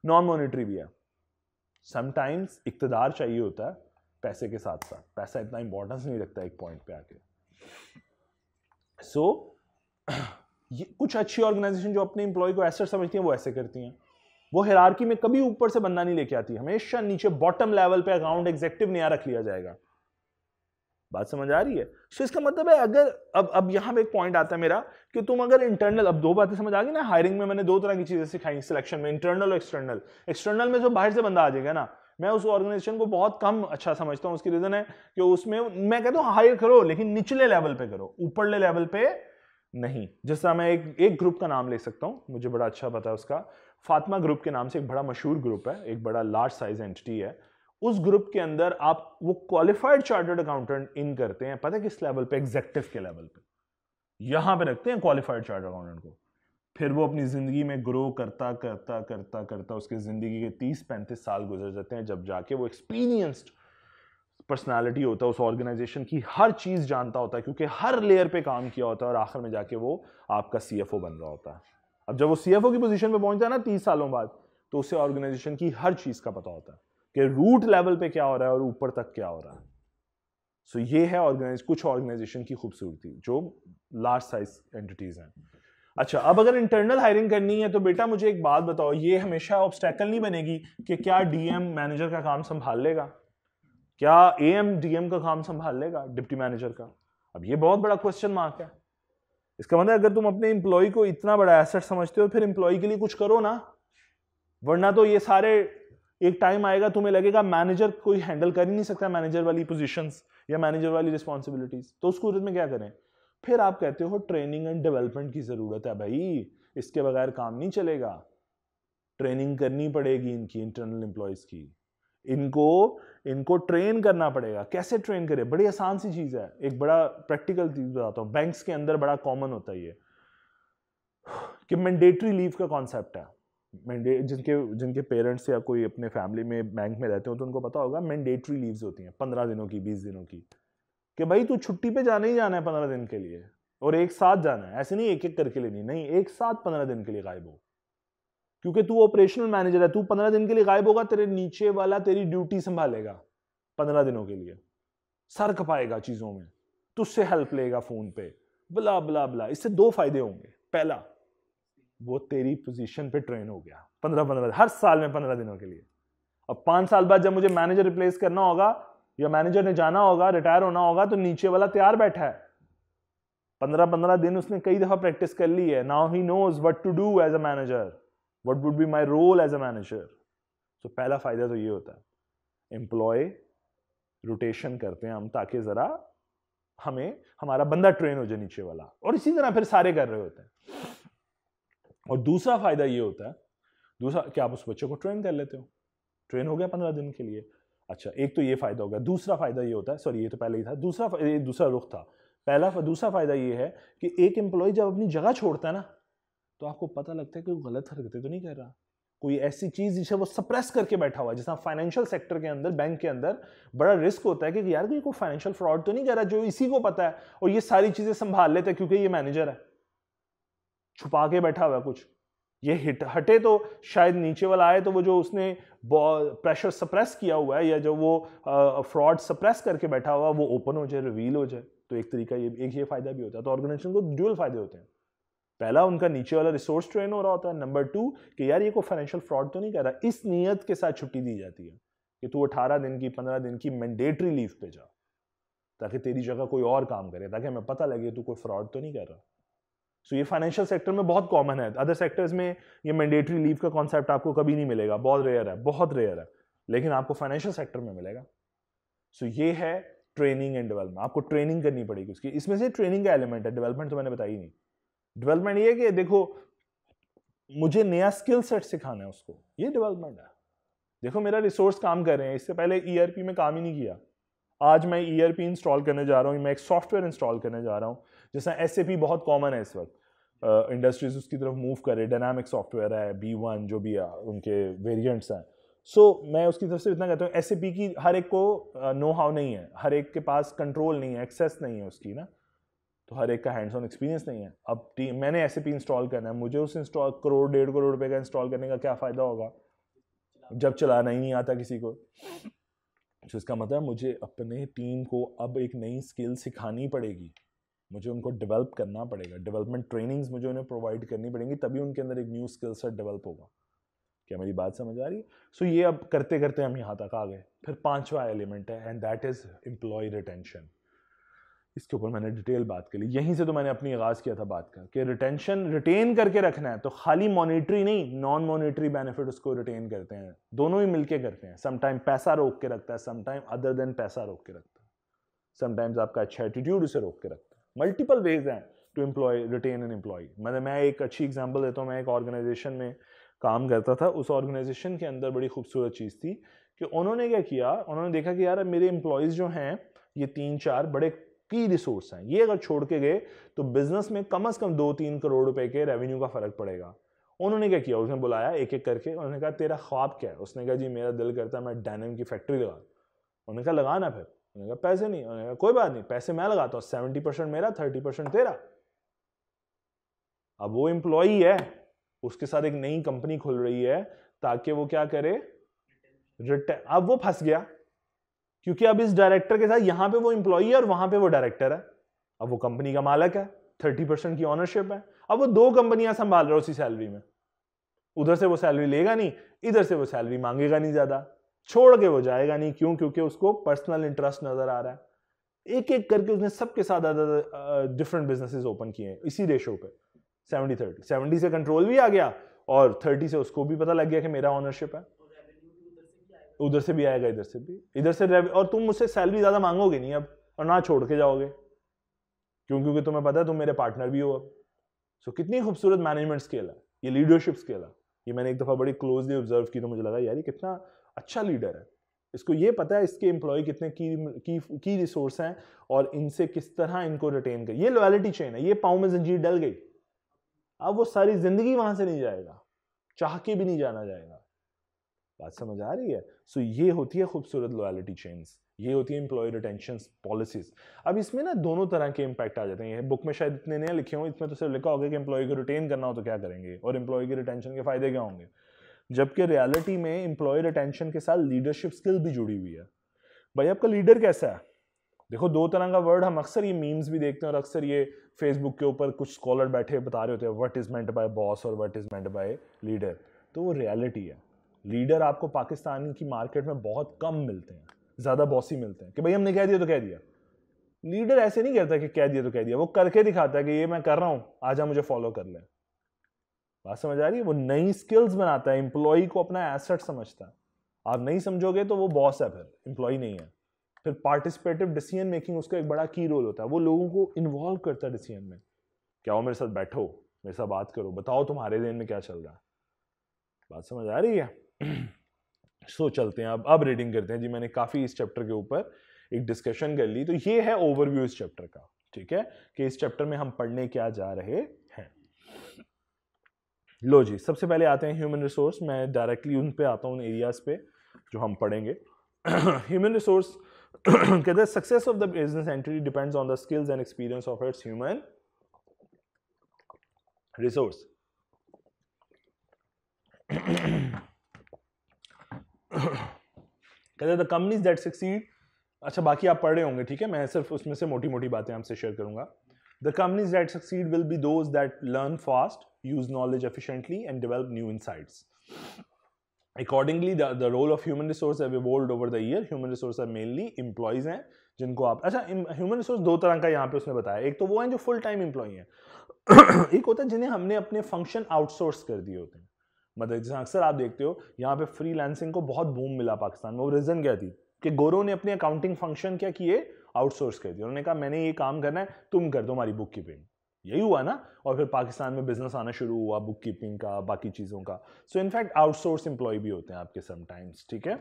नॉन मोनिट्री भी है समटाइम्स इकतदार चाहिए होता है पैसे के साथ साथ पैसा इतना इंपॉर्टेंस नहीं रखता एक पॉइंट पे आके सो so, ये कुछ अच्छी ऑर्गेनाइजेशन जो अपने इंप्लॉय को ऐसे समझती हैं वो ऐसे करती हैं वो हिरारकी में कभी ऊपर से बंदा नहीं लेके आती हमेशा नीचे बॉटम लेवल पे अकाउंट एग्जेक्टिव नया रख लिया जाएगा बात समझ आ रही है सो so, इसका मतलब है अगर अब अब यहां पर एक पॉइंट आता है मेरा कि तुम अगर इंटरनल अब दो बातें समझ आ गई ना हायरिंग में मैंने दो तरह की चीजें सिखाई सिलेक्शन में इंटरनल और एक्सटर्नल एक्सटर्नल में जो बाहर से बंदा आ जाएगा ना मैं उस ऑर्गेनाइजेशन को बहुत कम अच्छा समझता हूँ उसकी रीजन है कि उसमें मैं कहता हूँ हायर करो लेकिन निचले लेवल पे करो ऊपरले लेवल पे नहीं जिस तरह मैं एक एक ग्रुप का नाम ले सकता हूँ मुझे बड़ा अच्छा पता है उसका फातिमा ग्रुप के नाम से एक बड़ा मशहूर ग्रुप है एक बड़ा लार्ज साइज एंटिटी है उस ग्रुप के अंदर आप वो क्वालिफाइड चार्टर्ड अकाउंटेंट इन करते हैं पता है किस लेवल पे एग्जेक्टिव के लेवल पे यहां पे रखते हैं क्वालिफाइड चार्टर्ड अकाउंटेंट को फिर वो अपनी ज़िंदगी में ग्रो करता करता करता करता उसके ज़िंदगी के तीस पैंतीस साल गुजर जाते हैं जब जाके वो एक्सपीरियंस्ड पर्सनालिटी होता है उस ऑर्गेनाइजेशन की हर चीज़ जानता होता है क्योंकि हर लेयर पे काम किया होता है और आखिर में जाके वो आपका सीएफओ बन रहा होता है अब जब वो सी की पोजिशन पर पहुंचता है ना तीस सालों बाद तो उसे ऑर्गेनाइजेशन की हर चीज़ का पता होता है कि रूट लेवल पे क्या हो रहा है और ऊपर तक क्या हो रहा है सो so, ये है ऑर्गेनाइज कुछ ऑर्गेनाइजेशन की खूबसूरती जो लार्ज साइज एंटिटीज़ हैं अच्छा अब अगर इंटरनल हायरिंग करनी है तो बेटा मुझे एक बात बताओ ये हमेशा ऑब्स्टेकल नहीं बनेगी कि क्या डीएम मैनेजर का काम संभाल लेगा क्या एएम डीएम का काम संभाल लेगा डिप्टी मैनेजर का अब ये बहुत बड़ा क्वेश्चन मार्क है इसका मतलब अगर तुम अपने इम्प्लॉय को इतना बड़ा एसेट समझते हो फिर इम्प्लॉय के लिए कुछ करो ना वरना तो ये सारे एक टाइम आएगा तुम्हें लगेगा मैनेजर कोई हैंडल कर ही नहीं सकता मैनेजर वाली पोजीशंस या मैनेजर वाली रिस्पॉन्सिबिलिटीज तो उस सूरत में क्या करें फिर आप कहते हो ट्रेनिंग एंड डेवलपमेंट की ज़रूरत है भाई इसके बगैर काम नहीं चलेगा ट्रेनिंग करनी पड़ेगी इनकी इंटरनल एम्प्लॉयज़ की इनको इनको ट्रेन करना पड़ेगा कैसे ट्रेन करें बड़ी आसान सी चीज़ है एक बड़ा प्रैक्टिकल चीज़ बताता हूँ बैंक्स के अंदर बड़ा कॉमन होता है ये कि मैंडेटरी लीव का कॉन्सेप्ट है जिनके जिनके पेरेंट्स या कोई अपने फैमिली में बैंक में रहते हो तो उनको पता होगा मैंडेटरी लीव्स होती हैं पंद्रह दिनों की बीस दिनों की कि भाई तू छुट्टी पे जाना ही जाना है पंद्रह दिन के लिए और एक साथ जाना है ऐसे नहीं एक एक करके लेनी नहीं एक साथ पंद्रह दिन के लिए गायब हो क्योंकि तू ऑपरेशनल मैनेजर है तू पंद्रह दिन के लिए गायब होगा तेरे नीचे वाला तेरी ड्यूटी संभालेगा पंद्रह दिनों के लिए सर खपाएगा चीज़ों में तुझसे हेल्प लेगा फ़ोन पे बला बला बला इससे दो फायदे होंगे पहला वो तेरी पोजीशन पे ट्रेन हो गया पंद्रह पंद्रह हर साल में पंद्रह दिनों के लिए अब पांच साल बाद जब मुझे मैनेजर रिप्लेस करना होगा या मैनेजर ने जाना होगा रिटायर होना होगा तो नीचे वाला तैयार बैठा है पंद्रह पंद्रह दिन उसने कई दफा प्रैक्टिस कर ली है now he knows what to do as a manager what would be my role as a manager तो पहला फायदा तो ये होता है एम्प्लॉय रोटेशन करते हैं हम ताकि जरा हमें हमारा बंदा ट्रेन हो जाए नीचे वाला और इसी तरह फिर सारे कर रहे होते हैं और दूसरा फायदा ये होता है दूसरा क्या आप उस बच्चे को ट्रेन कर लेते हो ट्रेन हो गया पंद्रह दिन के लिए अच्छा एक तो ये फ़ायदा होगा दूसरा फ़ायदा ये होता है सॉरी ये तो पहले ही था दूसरा ये दूसरा रुख था पहला दूसरा फ़ायदा ये है कि एक एम्प्लॉय जब अपनी जगह छोड़ता है ना तो आपको पता लगता है कि वो गलत हरकतें तो नहीं कर रहा कोई ऐसी चीज़ जिसे वो सप्रेस करके बैठा हुआ है जैसा फाइनेंशियल सेक्टर के अंदर बैंक के अंदर बड़ा रिस्क होता है कि यार कोई फाइनेंशियल फ्रॉड तो नहीं कर रहा जो इसी को पता है और ये सारी चीज़ें संभाल लेते हैं क्योंकि ये मैनेजर है छुपा के बैठा हुआ है कुछ ये हिट हटे तो शायद नीचे वाला आए तो वो जो उसने प्रेशर सप्रेस किया हुआ है या जो वो फ्रॉड सप्रेस करके बैठा हुआ वो ओपन हो जाए रिवील हो जाए तो एक तरीका ये एक ये फ़ायदा भी होता है तो ऑर्गेनाइजेशन को ड्यूल फायदे होते हैं पहला उनका नीचे वाला रिसोर्स ट्रेन हो रहा होता है नंबर टू कि यार ये कोई फाइनेंशियल फ्रॉड तो नहीं कर रहा इस नीयत के साथ छुट्टी दी जाती है कि तू अठारह दिन की पंद्रह दिन की मैंडेटरी लीव पे जा ताकि तेरी जगह कोई और काम करे ताकि हमें पता लगे तू कोई फ्रॉड तो नहीं कर रहा सो so, ये फाइनेंशियल सेक्टर में बहुत कॉमन है अदर सेक्टर्स में ये मैंडेटरी लीव का कॉन्सेप्ट आपको कभी नहीं मिलेगा बहुत रेयर है बहुत रेयर है लेकिन आपको फाइनेंशियल सेक्टर में मिलेगा सो so, ये है ट्रेनिंग एंड डेवलपमेंट आपको ट्रेनिंग करनी पड़ेगी उसकी इसमें से ट्रेनिंग का एलिमेंट है डेवलपमेंट तो मैंने बताई नहीं डेवलपमेंट ये कि देखो मुझे नया स्किल सेट सिखाना है उसको ये डेवलपमेंट है देखो मेरा रिसोर्स काम कर रहे हैं इससे पहले ई e में काम ही नहीं किया आज मैं ई e इंस्टॉल करने जा रहा हूँ मैं एक सॉफ्टवेयर इंस्टॉल करने जा रहा हूँ जैसा एस बहुत कॉमन है इस वक्त इंडस्ट्रीज uh, उसकी तरफ मूव करे डायनामिक सॉफ्टवेयर है बी वन जो भी है उनके वेरियंट्स हैं सो so, मैं उसकी तरफ से इतना कहता हूँ एस की हर एक को नो uh, हाउ नहीं है हर एक के पास कंट्रोल नहीं है एक्सेस नहीं है उसकी ना तो हर एक का हैंड्स ऑन एक्सपीरियंस नहीं है अब टीम मैंने एस इंस्टॉल करना है मुझे उस इंस्टॉल करोड़ डेढ़ करोड़ रुपये का इंस्टॉल करने का क्या फ़ायदा होगा जब चलाना ही नहीं आता किसी को तो इसका मतलब मुझे अपने टीम को अब एक नई स्किल सिखानी पड़ेगी मुझे उनको डेवलप करना पड़ेगा डेवलपमेंट ट्रेनिंग्स मुझे उन्हें प्रोवाइड करनी पड़ेंगी तभी उनके अंदर एक न्यू स्किल सेट डेवलप होगा क्या मेरी बात समझ आ रही है सो so, ये अब करते करते हम यहाँ तक आ गए फिर पांचवा एलिमेंट है and that is employee retention इसके ऊपर मैंने डिटेल बात कर ली यहीं से तो मैंने अपनी आगाज़ किया था बात का कि रिटेंशन रिटेन करके रखना है तो खाली मॉनिटरी नहीं नॉन मॉनिटरी बेनिफिट उसको रिटेन करते हैं दोनों ही मिलके करते हैं समटाइम पैसा रोक के रखता है समटाइम अदर देन पैसा रोक के रखता है समटाइम्स आपका अच्छा एटीट्यूड उसे रोक के रखता है मल्टीपल वेज हैं to employ retain an employee मैंने मैं एक अच्छी एग्जाम्पल देता हूँ मैं एक ऑर्गेनाइजेशन में काम करता था उस ऑर्गेनाइजेशन के अंदर बड़ी खूबसूरत चीज़ थी कि उन्होंने क्या किया उन्होंने देखा कि यार मेरे एम्प्लॉयज़ जो हैं ये तीन चार बड़े की रिसोर्स हैं ये अगर छोड़ के गए तो बिजनेस में कम अज़ कम दो तीन करोड़ रुपए के रेवेन्यू का फ़र्क पड़ेगा उन्होंने क्या किया उसने बुलाया एक एक करके उन्होंने कहा तेरा ख्वाब क्या है उसने कहा जी मेरा दिल करता है मैं डैनम की फैक्ट्री लगा उन्होंने कहा लगाना फिर उन्होंने कहा पैसे नहीं उन्होंने कहा कोई बात नहीं पैसे मैं लगाता हूँ सेवेंटी परसेंट मेरा थर्टी परसेंट तेरा अब वो एम्प्लॉई है उसके साथ एक नई कंपनी खुल रही है ताकि वो क्या करे रिटर्न अब वो फंस गया क्योंकि अब इस डायरेक्टर के साथ यहां पे वो इंप्लॉई है और वहां पे वो डायरेक्टर है अब वो कंपनी का मालक है थर्टी परसेंट की ऑनरशिप है अब वो दो कंपनियां संभाल रहा है उसी सैलरी में उधर से वो सैलरी लेगा नहीं इधर से वो सैलरी मांगेगा नहीं ज्यादा छोड़ के वो जाएगा नहीं क्यों क्योंकि उसको पर्सनल इंटरेस्ट नजर आ रहा है एक एक करके उसने सबके साथ अदर डिफरेंट बिजनेसेस ओपन किए हैं इसी रेशो पे सेवेंटी थर्टी सेवेंटी से कंट्रोल भी आ गया और थर्टी से उसको भी पता लग गया कि मेरा ऑनरशिप है उधर से भी आएगा इधर से भी इधर से और तुम मुझसे सैलरी ज़्यादा मांगोगे नहीं अब और ना छोड़ के जाओगे क्यों क्योंकि तुम्हें पता है तुम मेरे पार्टनर भी हो अब सो so, कितनी खूबसूरत मैनेजमेंट स्केल है ये लीडरशिप स्केल है ये मैंने एक दफ़ा बड़ी क्लोजली ऑब्जर्व की तो मुझे लगा यार ये कितना अच्छा लीडर है इसको ये पता है इसके एम्प्लॉय कितने की की की रिसोर्स हैं और इनसे किस तरह इनको रिटेन कर ये लॉयलिटी चेन है ये पाँव में जंजीर डल गई अब वो सारी जिंदगी वहां से नहीं जाएगा चाह के भी नहीं जाना जाएगा बात समझ आ रही है सो so, ये होती है खूबसूरत लॉयलिटी चेन्स ये होती है इंप्लॉय रिटेंशन पॉलिसीज अब इसमें ना दोनों तरह के इम्पैक्ट आ जाते हैं बुक में शायद इतने नए लिखे हों इसमें तो सिर्फ लिखा होगा कि एम्प्लॉय को रिटेन करना हो तो क्या करेंगे और एम्प्लॉय की रिटेंशन के फायदे क्या होंगे जबकि रियलिटी में एम्प्लॉय रिटेंशन के साथ लीडरशिप स्किल भी जुड़ी हुई है भाई आपका लीडर कैसा है देखो दो तरह का वर्ड हम अक्सर ये मीम्स भी देखते हैं और अक्सर ये फेसबुक के ऊपर कुछ स्कॉलर बैठे बता रहे होते हैं what is meant by boss और what is meant by leader तो वो रियलिटी है लीडर आपको पाकिस्तान की मार्केट में बहुत कम मिलते हैं ज़्यादा बॉस ही मिलते हैं कि भाई हमने कह दिया तो कह दिया लीडर ऐसे नहीं कहता कि कह दिया तो कह दिया वो करके दिखाता है कि ये मैं कर रहा हूँ आ जा मुझे फॉलो कर लें बात समझ आ रही है वो नई स्किल्स बनाता है एम्प्लॉय को अपना एसेट समझता है आप नहीं समझोगे तो वो बॉस है फिर एम्प्लॉय नहीं है फिर पार्टिसिपेटिव डिसीजन मेकिंग उसका एक बड़ा की रोल होता है वो लोगों को इन्वॉल्व करता है डिसीजन में क्या हो मेरे साथ बैठो मेरे साथ बात करो बताओ तुम्हारे दिन में क्या चल रहा है बात समझ आ रही है सो so, चलते हैं अब अब रीडिंग करते हैं जी मैंने काफ़ी इस चैप्टर के ऊपर एक डिस्कशन कर ली तो ये है ओवरव्यू इस चैप्टर का ठीक है कि इस चैप्टर में हम पढ़ने क्या जा रहे लो जी सबसे पहले आते हैं ह्यूमन रिसोर्स मैं डायरेक्टली उन पे आता हूँ उन एरियाज़ पे जो हम पढ़ेंगे ह्यूमन रिसोर्स कहते हैं success of the business entry depends on the skills and experience of its human resource कहते हैं द कंपनीज दैट सक्सीड अच्छा बाकी आप पढ़ रहे होंगे ठीक है मैं सिर्फ उसमें से मोटी मोटी बातें आपसे शेयर करूंगा the companies that succeed will be those that learn fast use knowledge efficiently, and develop new insights. Accordingly the role of human resource have evolved over the year human resource are mainly employees हैं जिनको आप अच्छा human resource दो तरह का यहाँ पे उसने बताया एक तो वो हैं जो फुल टाइम एम्प्लॉय हैं एक होता है जिन्हें हमने अपने फंक्शन आउटसोर्स कर दिए होते हैं मतलब जैसे अक्सर आप देखते हो यहाँ पे फ्रीलांसिंग को बहुत बूम मिला पाकिस्तान में वो रीज़न क्या थी कि गोरो ने अपने अकाउंटिंग फंक्शन क्या किए आउटसोर्स कर दिए उन्होंने कहा मैंने ये काम करना है तुम कर दो हमारी बुक कीपिंग यही हुआ ना और फिर पाकिस्तान में बिजनेस आना शुरू हुआ बुक कीपिंग का बाकी चीज़ों का सो इनफैक्ट आउटसोर्स एम्प्लॉय भी होते हैं आपके समटाइम्स ठीक है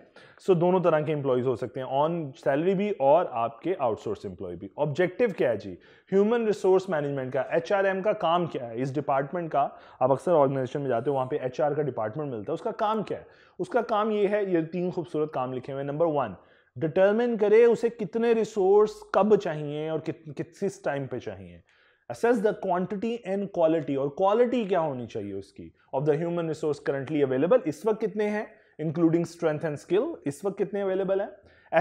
सो so, दोनों तरह के एम्प्लॉयज़ हो सकते हैं ऑन सैलरी भी और आपके आउटसोर्स एम्प्लॉय भी ऑब्जेक्टिव क्या है जी ह्यूमन रिसोर्स मैनेजमेंट का एच का काम क्या है इस डिपार्टमेंट का आप अक्सर ऑर्गेनाइजेशन में जाते हो वहाँ पर एच का डिपार्टमेंट मिलता है उसका काम क्या है उसका काम ये है ये तीन खूबसूरत काम लिखे हुए हैं नंबर वन डिटर्मिन करे उसे कितने रिसोर्स कब चाहिए और कि, किस टाइम पे चाहिए assess the quantity and quality और quality क्या होनी चाहिए उसकी of the human resource currently available इस वक्त कितने हैं including strength and skill इस वक्त कितने available हैं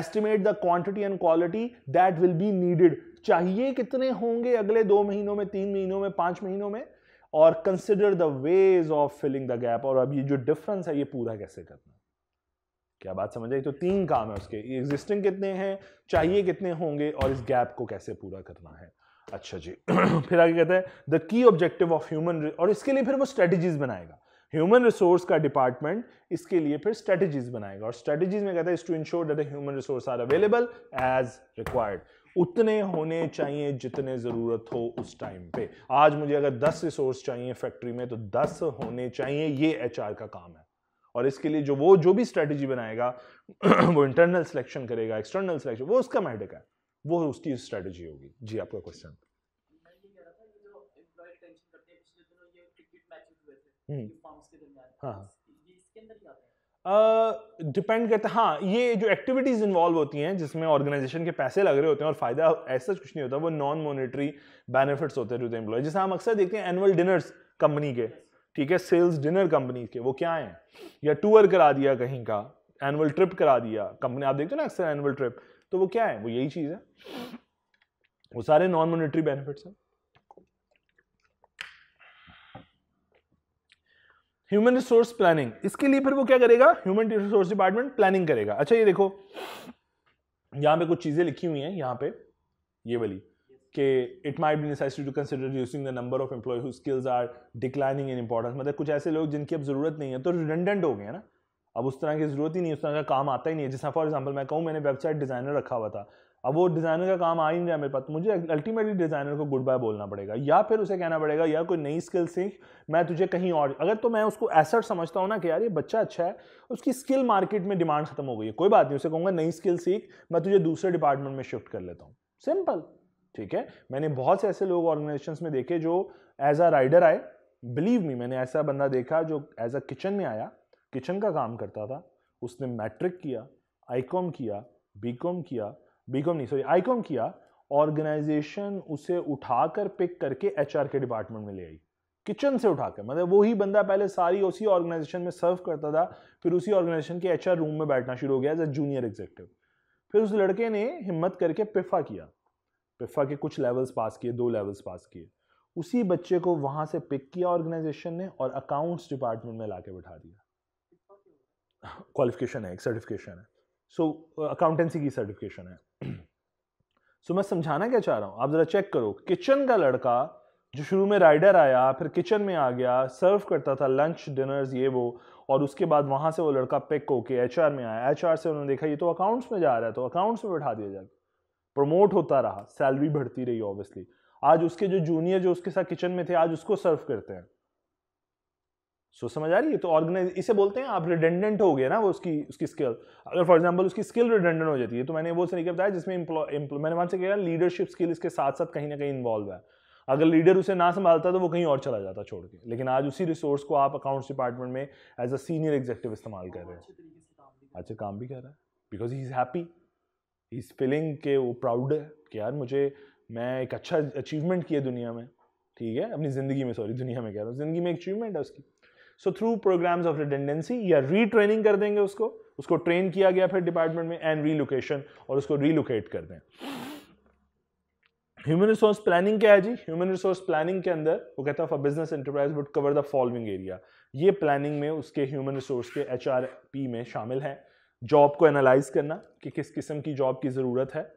estimate the quantity and quality that will be needed चाहिए कितने होंगे अगले दो महीनों में तीन महीनों में पांच महीनों में और consider the ways of filling the gap और अब ये जो डिफरेंस है ये पूरा कैसे करना क्या बात समझ आई तो तीन काम है उसके एग्जिस्टिंग कितने हैं चाहिए कितने होंगे और इस गैप को कैसे पूरा करना है अच्छा जी फिर आगे कहते हैं the key objective of human और इसके लिए फिर वो स्ट्रेटजीज बनाएगा ह्यूमन रिसोर्स का डिपार्टमेंट इसके लिए फिर स्ट्रेटजीज बनाएगा और स्ट्रेटजीज में कहता है to ensure that human resource are available as required उतने होने चाहिए जितने ज़रूरत हो उस टाइम पे आज मुझे अगर 10 रिसोर्स चाहिए फैक्ट्री में तो 10 होने चाहिए ये एचआर का काम है और इसके लिए जो वो जो भी स्ट्रेटजी बनाएगा वो इंटरनल सिलेक्शन करेगा एक्सटर्नल सिलेक्शन वो उसका मैटर है वो उसकी स्ट्रेटजी होगी जी आपका क्वेश्चन हम्म। डिपेंड हाँ, हाँ। करता है हाँ ये जो एक्टिविटीज़ इन्वॉल्व होती हैं जिसमें ऑर्गेनाइजेशन के पैसे लग रहे होते हैं और फ़ायदा ऐसा कुछ नहीं होता वो नॉन मोनिटरी बेनिफिट्स होते हैं जो एम्प्लॉय जैसे हम अक्सर देखते हैं एनुअल डिनर्स कंपनी के ठीक है सेल्स डिनर कंपनी के वो क्या हैं या टूर करा दिया कहीं का एनुअल ट्रिप करा दिया कंपनी आप देखते हो ना अक्सर एनुअल ट्रिप तो वो क्या है वो यही चीज है वो सारे नॉन मोनिटरी बेनिफिट्स हैं ह्यूमन रिसोर्स प्लानिंग इसके लिए फिर वो क्या करेगा ह्यूमन रिसोर्स डिपार्टमेंट प्लानिंग करेगा अच्छा ये देखो यहां पे कुछ चीज़ें लिखी हुई हैं यहां पे ये वाली कि it might be necessary to consider reducing the number of employee who skills are declining in importance मतलब कुछ ऐसे लोग जिनकी अब ज़रूरत नहीं है तो रिडेंडेंट हो गए हैं ना अब उस तरह की ज़रूरत ही नहीं उस तरह का काम आता ही नहीं है जैसा फॉर एग्जाम्पल मैं कहूँ मैंने वेबसाइट डिज़ाइनर रखा हुआ था अब वो डिज़ाइनर का काम आ ही नहीं रहा मेरे पास तो मुझे अल्टीमेटली डिज़ाइनर को गुड बाय बोलना पड़ेगा या फिर उसे कहना पड़ेगा या कोई नई स्किल सीख मैं तुझे कहीं और अगर तो मैं उसको एसेट समझता हूँ ना कि यार ये बच्चा अच्छा है उसकी स्किल मार्केट में डिमांड खत्म हो गई है कोई बात नहीं उसे कहूँगा नई स्किल सीख मैं तुझे दूसरे डिपार्टमेंट में शिफ्ट कर लेता हूँ सिंपल ठीक है मैंने बहुत से ऐसे लोग ऑर्गेनाइजेशन में देखे जो एज अ राइडर आए बिलीव मी मैंने ऐसा बंदा देखा जो एज अ किचन में आया किचन का काम करता था उसने मैट्रिक किया आईकॉम किया बीकॉम किया बीकॉम नहीं सॉरी आईकॉम किया ऑर्गेनाइजेशन उसे उठाकर पिक करके एचआर के डिपार्टमेंट में ले आई किचन से उठाकर मतलब वही बंदा पहले सारी उसी ऑर्गेनाइजेशन में सर्व करता था फिर उसी ऑर्गेनाइजेशन के एचआर रूम में बैठना शुरू हो गया एज अ जूनियर एग्जीक्यूटिव फिर उस लड़के ने हिम्मत करके पिफा किया पिफा के कुछ लेवल्स पास किए दो लेवल्स पास किए उसी बच्चे को वहाँ से पिक किया ऑर्गेनाइजेशन ने और अकाउंट्स डिपार्टमेंट में ला के दिया क्वालिफिकेशन है एक सर्टिफिकेशन है सो अकाउंटेंसी की सर्टिफिकेशन है सो मैं समझाना क्या चाह रहा हूँ आप ज़रा चेक करो किचन का लड़का जो शुरू में राइडर आया फिर किचन में आ गया सर्व करता था लंच डिनर्स ये वो और उसके बाद वहाँ से वो लड़का पिक होके एच में आया एच से उन्होंने देखा ये तो अकाउंट्स में जा रहा है तो अकाउंट्स में बैठा दिया जाए प्रमोट होता रहा सैलरी बढ़ती रही ऑब्वियसली आज उसके जो जूनियर जो उसके साथ किचन में थे आज उसको सर्व करते हैं सो so, समझ आ रही है तो ऑर्गेनाइज इसे बोलते हैं आप रिडेंडेंट हो गया ना वो उसकी उसकी स्किल अगर फॉर एग्जांपल उसकी स्किल रिडेंडेंट हो जाती है तो मैंने वो तरीके बताया जिसमें मैंने वहां से कहा लीडरशिप स्किल इसके साथ साथ कहीं ना कहीं इन्वॉल्व है अगर लीडर उसे ना संभालता तो वो कहीं और चला जाता छोड़ के लेकिन आज उसी रिसोर्स को आप अकाउंट्स डिपार्टमेंट में एज अ सीनियर एग्जीक्यूटिव इस्तेमाल कर रहे हैं अच्छा काम भी कर रहा है because he is happy he is feeling के वो प्राउड है कि यार मुझे मैं एक अच्छा अचीवमेंट किया दुनिया में ठीक है अपनी ज़िंदगी में सॉरी दुनिया में कह रहा हूँ ज़िंदगी में एक अचीवमेंट है उसकी so through programmes of redundancy या रीट्रेनिंग कर देंगे उसको उसको ट्रेन किया गया फिर डिपार्टमेंट में एंड रीलोकेशन और उसको रीलोकेट कर दें ह्यूमन रिसोर्स प्लानिंग क्या है जी ह्यूमन रिसोर्स प्लानिंग के अंदर वो कहता है business enterprise would cover the following area ये प्लानिंग में उसके ह्यूमन रिसोर्स के एच में शामिल है जॉब को एनालाइज करना कि किस किस्म की जॉब की ज़रूरत है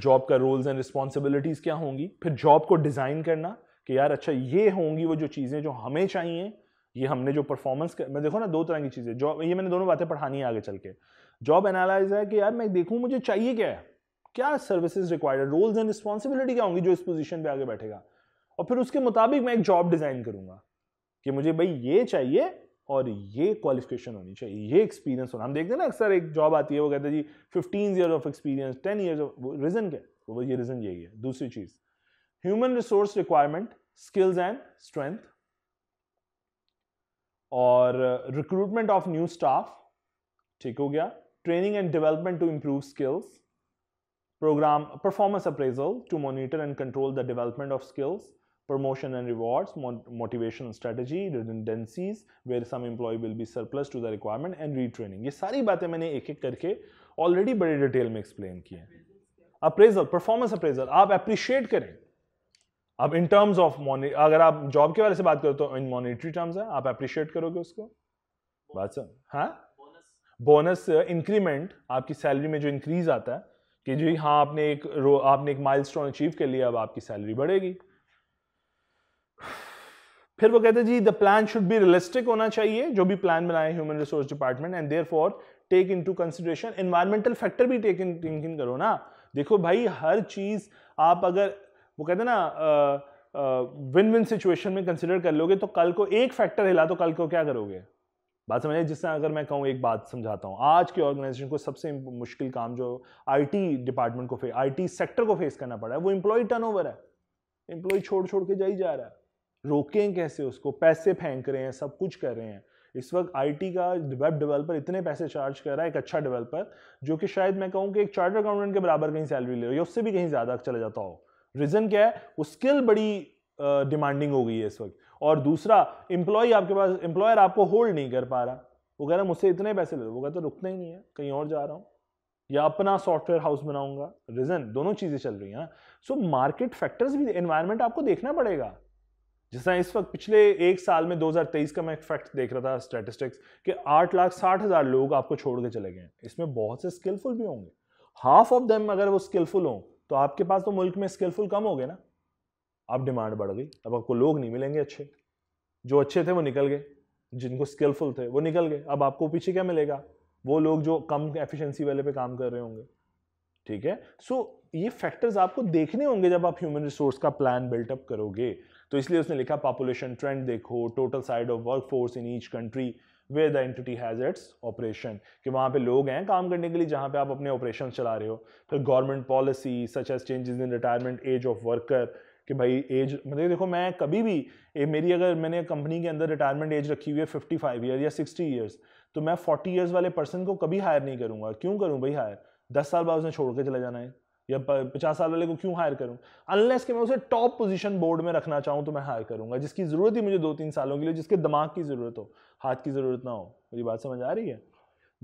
जॉब का रोल्स एंड रिस्पॉन्सिबिलिटीज़ क्या होंगी फिर जॉब को डिज़ाइन करना कि यार अच्छा ये होंगी वो जो चीज़ें जो हमें चाहिए ये हमने जो परफॉर्मेंस मैं देखो ना दो तरह की चीज़ें जॉब ये मैंने दोनों बातें पढ़ानी है आगे चल के जॉब एनालाइज है कि यार मैं देखूँ मुझे चाहिए क्या है क्या services required roles and responsibility क्या होंगी जो इस पोजीशन पर आगे बैठेगा और फिर उसके मुताबिक मैं एक जॉब डिज़ाइन करूंगा कि मुझे भाई ये चाहिए और ये क्वालिफिकेशन होनी चाहिए ये एक्सपीरियंस होना हम देखते हैं ना अक्सर एक जॉब आती है वो कहते हैं जी fifteen year of experience ten year of reason क्या वो ये रीज़न यही है दूसरी चीज़ human resource requirement skills and strength और रिक्रूटमेंट ऑफ न्यू स्टाफ ठीक हो गया training and development to improve skills programme performance appraisal to monitor and control the development of skills promotion and rewards motivation strategy redundancies where some employee will be surplus to the requirement and retraining ये सारी बातें मैंने एक एक करके already बड़े detail में explain किए हैं अप्रेजल परफॉर्मेंस अप्रेजल आप अप्रिशिएट करें अब इन टर्म्स ऑफ मॉनी अगर आप जॉब के वाले से बात करो तो इन मॉनिटरी टर्म्स है आप अप्रिशिएट करोगे उसको बात सर हाँ बोनस इंक्रीमेंट uh, आपकी सैलरी में जो इंक्रीज आता है कि जी हाँ आपने एक रो आपने एक माइलस्टोन अचीव कर लिया अब आपकी सैलरी बढ़ेगी फिर वो कहते हैं जी the plan should be realistic होना चाहिए जो भी प्लान बनाए human resource department and therefore take into consideration environmental factor भी टेक इन इन करो ना देखो भाई हर चीज आप अगर वो कहते हैं ना विन विन सिचुएशन में कंसिडर कर लोगे तो कल को एक फैक्टर हिला तो कल को क्या करोगे बात समझ जिससे अगर मैं कहूँ एक बात समझाता हूँ आज के ऑर्गेनाइजेशन को सबसे मुश्किल काम जो आईटी डिपार्टमेंट को आईटी सेक्टर को फेस करना पड़ा है वो टर्न टर्नओवर है एम्प्लॉय छोड़ छोड़ के जा ही जा रहा है रोकें कैसे उसको पैसे फेंक रहे हैं सब कुछ कर रहे हैं इस वक्त आईटी का वेब डेवलपर इतने पैसे चार्ज कर रहा है एक अच्छा डेवलपर जो कि शायद मैं कहूँ कि एक चार्टर अकाउंटेंट के बराबर कहीं सैलरी ले रही उससे भी कहीं ज़्यादा चला जाता हो रीज़न क्या है वो स्किल बड़ी डिमांडिंग हो गई है इस वक्त और दूसरा एम्प्लॉय आपके पास एम्प्लॉयर आपको होल्ड नहीं कर पा रहा वो कह रहा मुझसे इतने पैसे ले लो वो कहता तो रुकना ही नहीं है कहीं और जा रहा हूँ या अपना सॉफ्टवेयर हाउस बनाऊंगा रीज़न दोनों चीज़ें चल रही हैं सो मार्केट फैक्टर्स भी एनवायरनमेंट आपको देखना पड़ेगा जैसा इस वक्त पिछले एक साल में 2023 का मैं फैक्ट देख रहा था स्टैटिस्टिक्स कि आठ लाख साठ हज़ार लोग आपको छोड़ के चले गए इसमें बहुत से स्किलफुल भी होंगे हाफ ऑफ देम अगर वो स्किलफुल हों तो आपके पास तो मुल्क में स्किलफुल कम हो गए ना अब डिमांड बढ़ गई अब आपको लोग नहीं मिलेंगे अच्छे जो अच्छे थे वो निकल गए जिनको स्किलफुल थे वो निकल गए अब आपको पीछे क्या मिलेगा वो लोग जो कम एफिशिएंसी वाले पे काम कर रहे होंगे ठीक है सो so, ये फैक्टर्स आपको देखने होंगे जब आप ह्यूमन रिसोर्स का प्लान बिल्टअप करोगे तो इसलिए उसने लिखा पॉपुलेशन ट्रेंड देखो total size of workforce in each country way the entity has its operation कि वहाँ पे लोग हैं काम करने के लिए जहाँ पे आप अपने ऑपरेशन चला रहे हो फिर government policy such as changes in retirement age of worker कि भाई एज मतलब देखो मैं कभी भी ए, मेरी अगर मैंने कंपनी के अंदर रिटायरमेंट एज रखी हुई है फिफ्टी फाइव ईयर या सिक्सटी ईयर्स तो मैं फोर्टी ईयर्स वाले पर्सन को कभी हायर नहीं करूँगा क्यों करूँ भाई हायर दस साल बाद उसने छोड़ के चला जाना है या पचास साल वाले को क्यों हायर करूं अनलेस कि मैं उसे टॉप पोजीशन बोर्ड में रखना चाहूं तो मैं हायर करूंगा जिसकी ज़रूरत ही मुझे दो तीन सालों के लिए जिसके दिमाग की ज़रूरत हो हाथ की ज़रूरत ना हो मेरी बात समझ आ रही है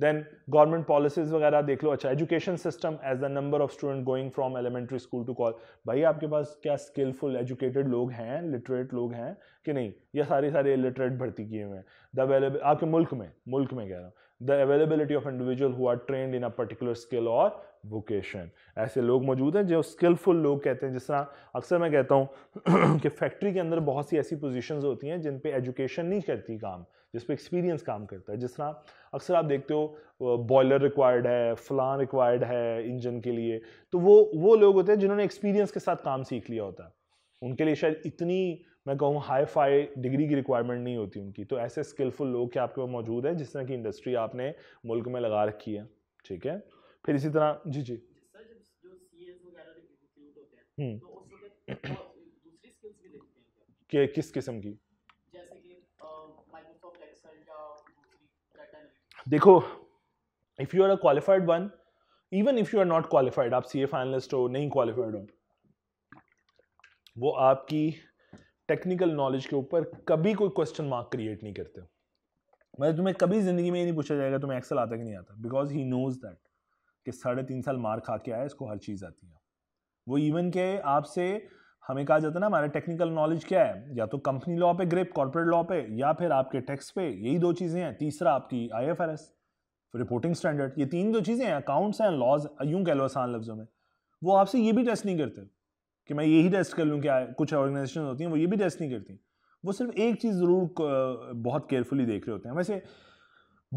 देन गवर्नमेंट पॉलिसीज़ वगैरह देख लो अच्छा education system as the number of student going from elementary school to call भाई आपके पास क्या स्किलफुल एजुकेटेड लोग हैं लिटरेट लोग हैं कि नहीं या सारे सारे इलिटरेट भर्ती किए हुए हैं द अवेलेबल आपके मुल्क में मुल्क में कह रहा हूँ the availability of individual who are trained in a particular skill और वोकेशन ऐसे लोग मौजूद हैं जो स्किलफुल लोग कहते हैं जिस तरह अक्सर मैं कहता हूँ कि फैक्ट्री के अंदर बहुत सी ऐसी पोजीशंस होती हैं जिन पे एजुकेशन नहीं करती काम जिस पे एक्सपीरियंस काम करता है जिस तरह अक्सर आप देखते हो बॉयलर रिक्वायर्ड है फलान रिक्वायर्ड है इंजन के लिए तो वो वो लोग होते हैं जिन्होंने एक्सपीरियंस के साथ काम सीख लिया होता है उनके लिए शायद इतनी मैं कहूँ हाई फाई डिग्री की रिक्वायरमेंट नहीं होती उनकी तो ऐसे स्किलफुल लोग क्या आपके पास मौजूद हैं जिस तरह की इंडस्ट्री आपने मुल्क में लगा रखी है ठीक है फिर इसी तरह जी जी हम्म। तो के किस किस्म की देखो if you are a qualified one even if you are not qualified आप सी ए फाइनलिस्ट हो नहीं क्वालिफाइड हो वो आपकी टेक्निकल नॉलेज के ऊपर कभी कोई क्वेश्चन मार्क क्रिएट नहीं करते मतलब तुम्हें कभी ज़िंदगी में ये नहीं पूछा जाएगा तुम्हें एक्सेल आता कि नहीं आता बिकॉज ही नोज़ दैट कि साढ़े तीन साल मार खा के आया इसको हर चीज़ आती है वो इवन के आपसे हमें कहा जाता है ना हमारा टेक्निकल नॉलेज क्या है या तो कंपनी लॉ पे ग्रेप कॉर्पोरेट लॉ पे या फिर आपके टैक्स पे यही दो चीज़ें हैं तीसरा आपकी I F R S reporting standard ये तीन दो चीज़ें हैं अकाउंट्स हैं लॉज यूँ कह लो आसान लफ्ज़ों में वो आपसे ये भी टेस्ट नहीं करते कि मैं यही टेस्ट कर लूँ क्या कुछ ऑर्गेनाइजेशन होती हैं वो ये भी टेस्ट नहीं करती वो सिर्फ एक चीज़ ज़रूर बहुत केयरफुली देख रहे होते हैं वैसे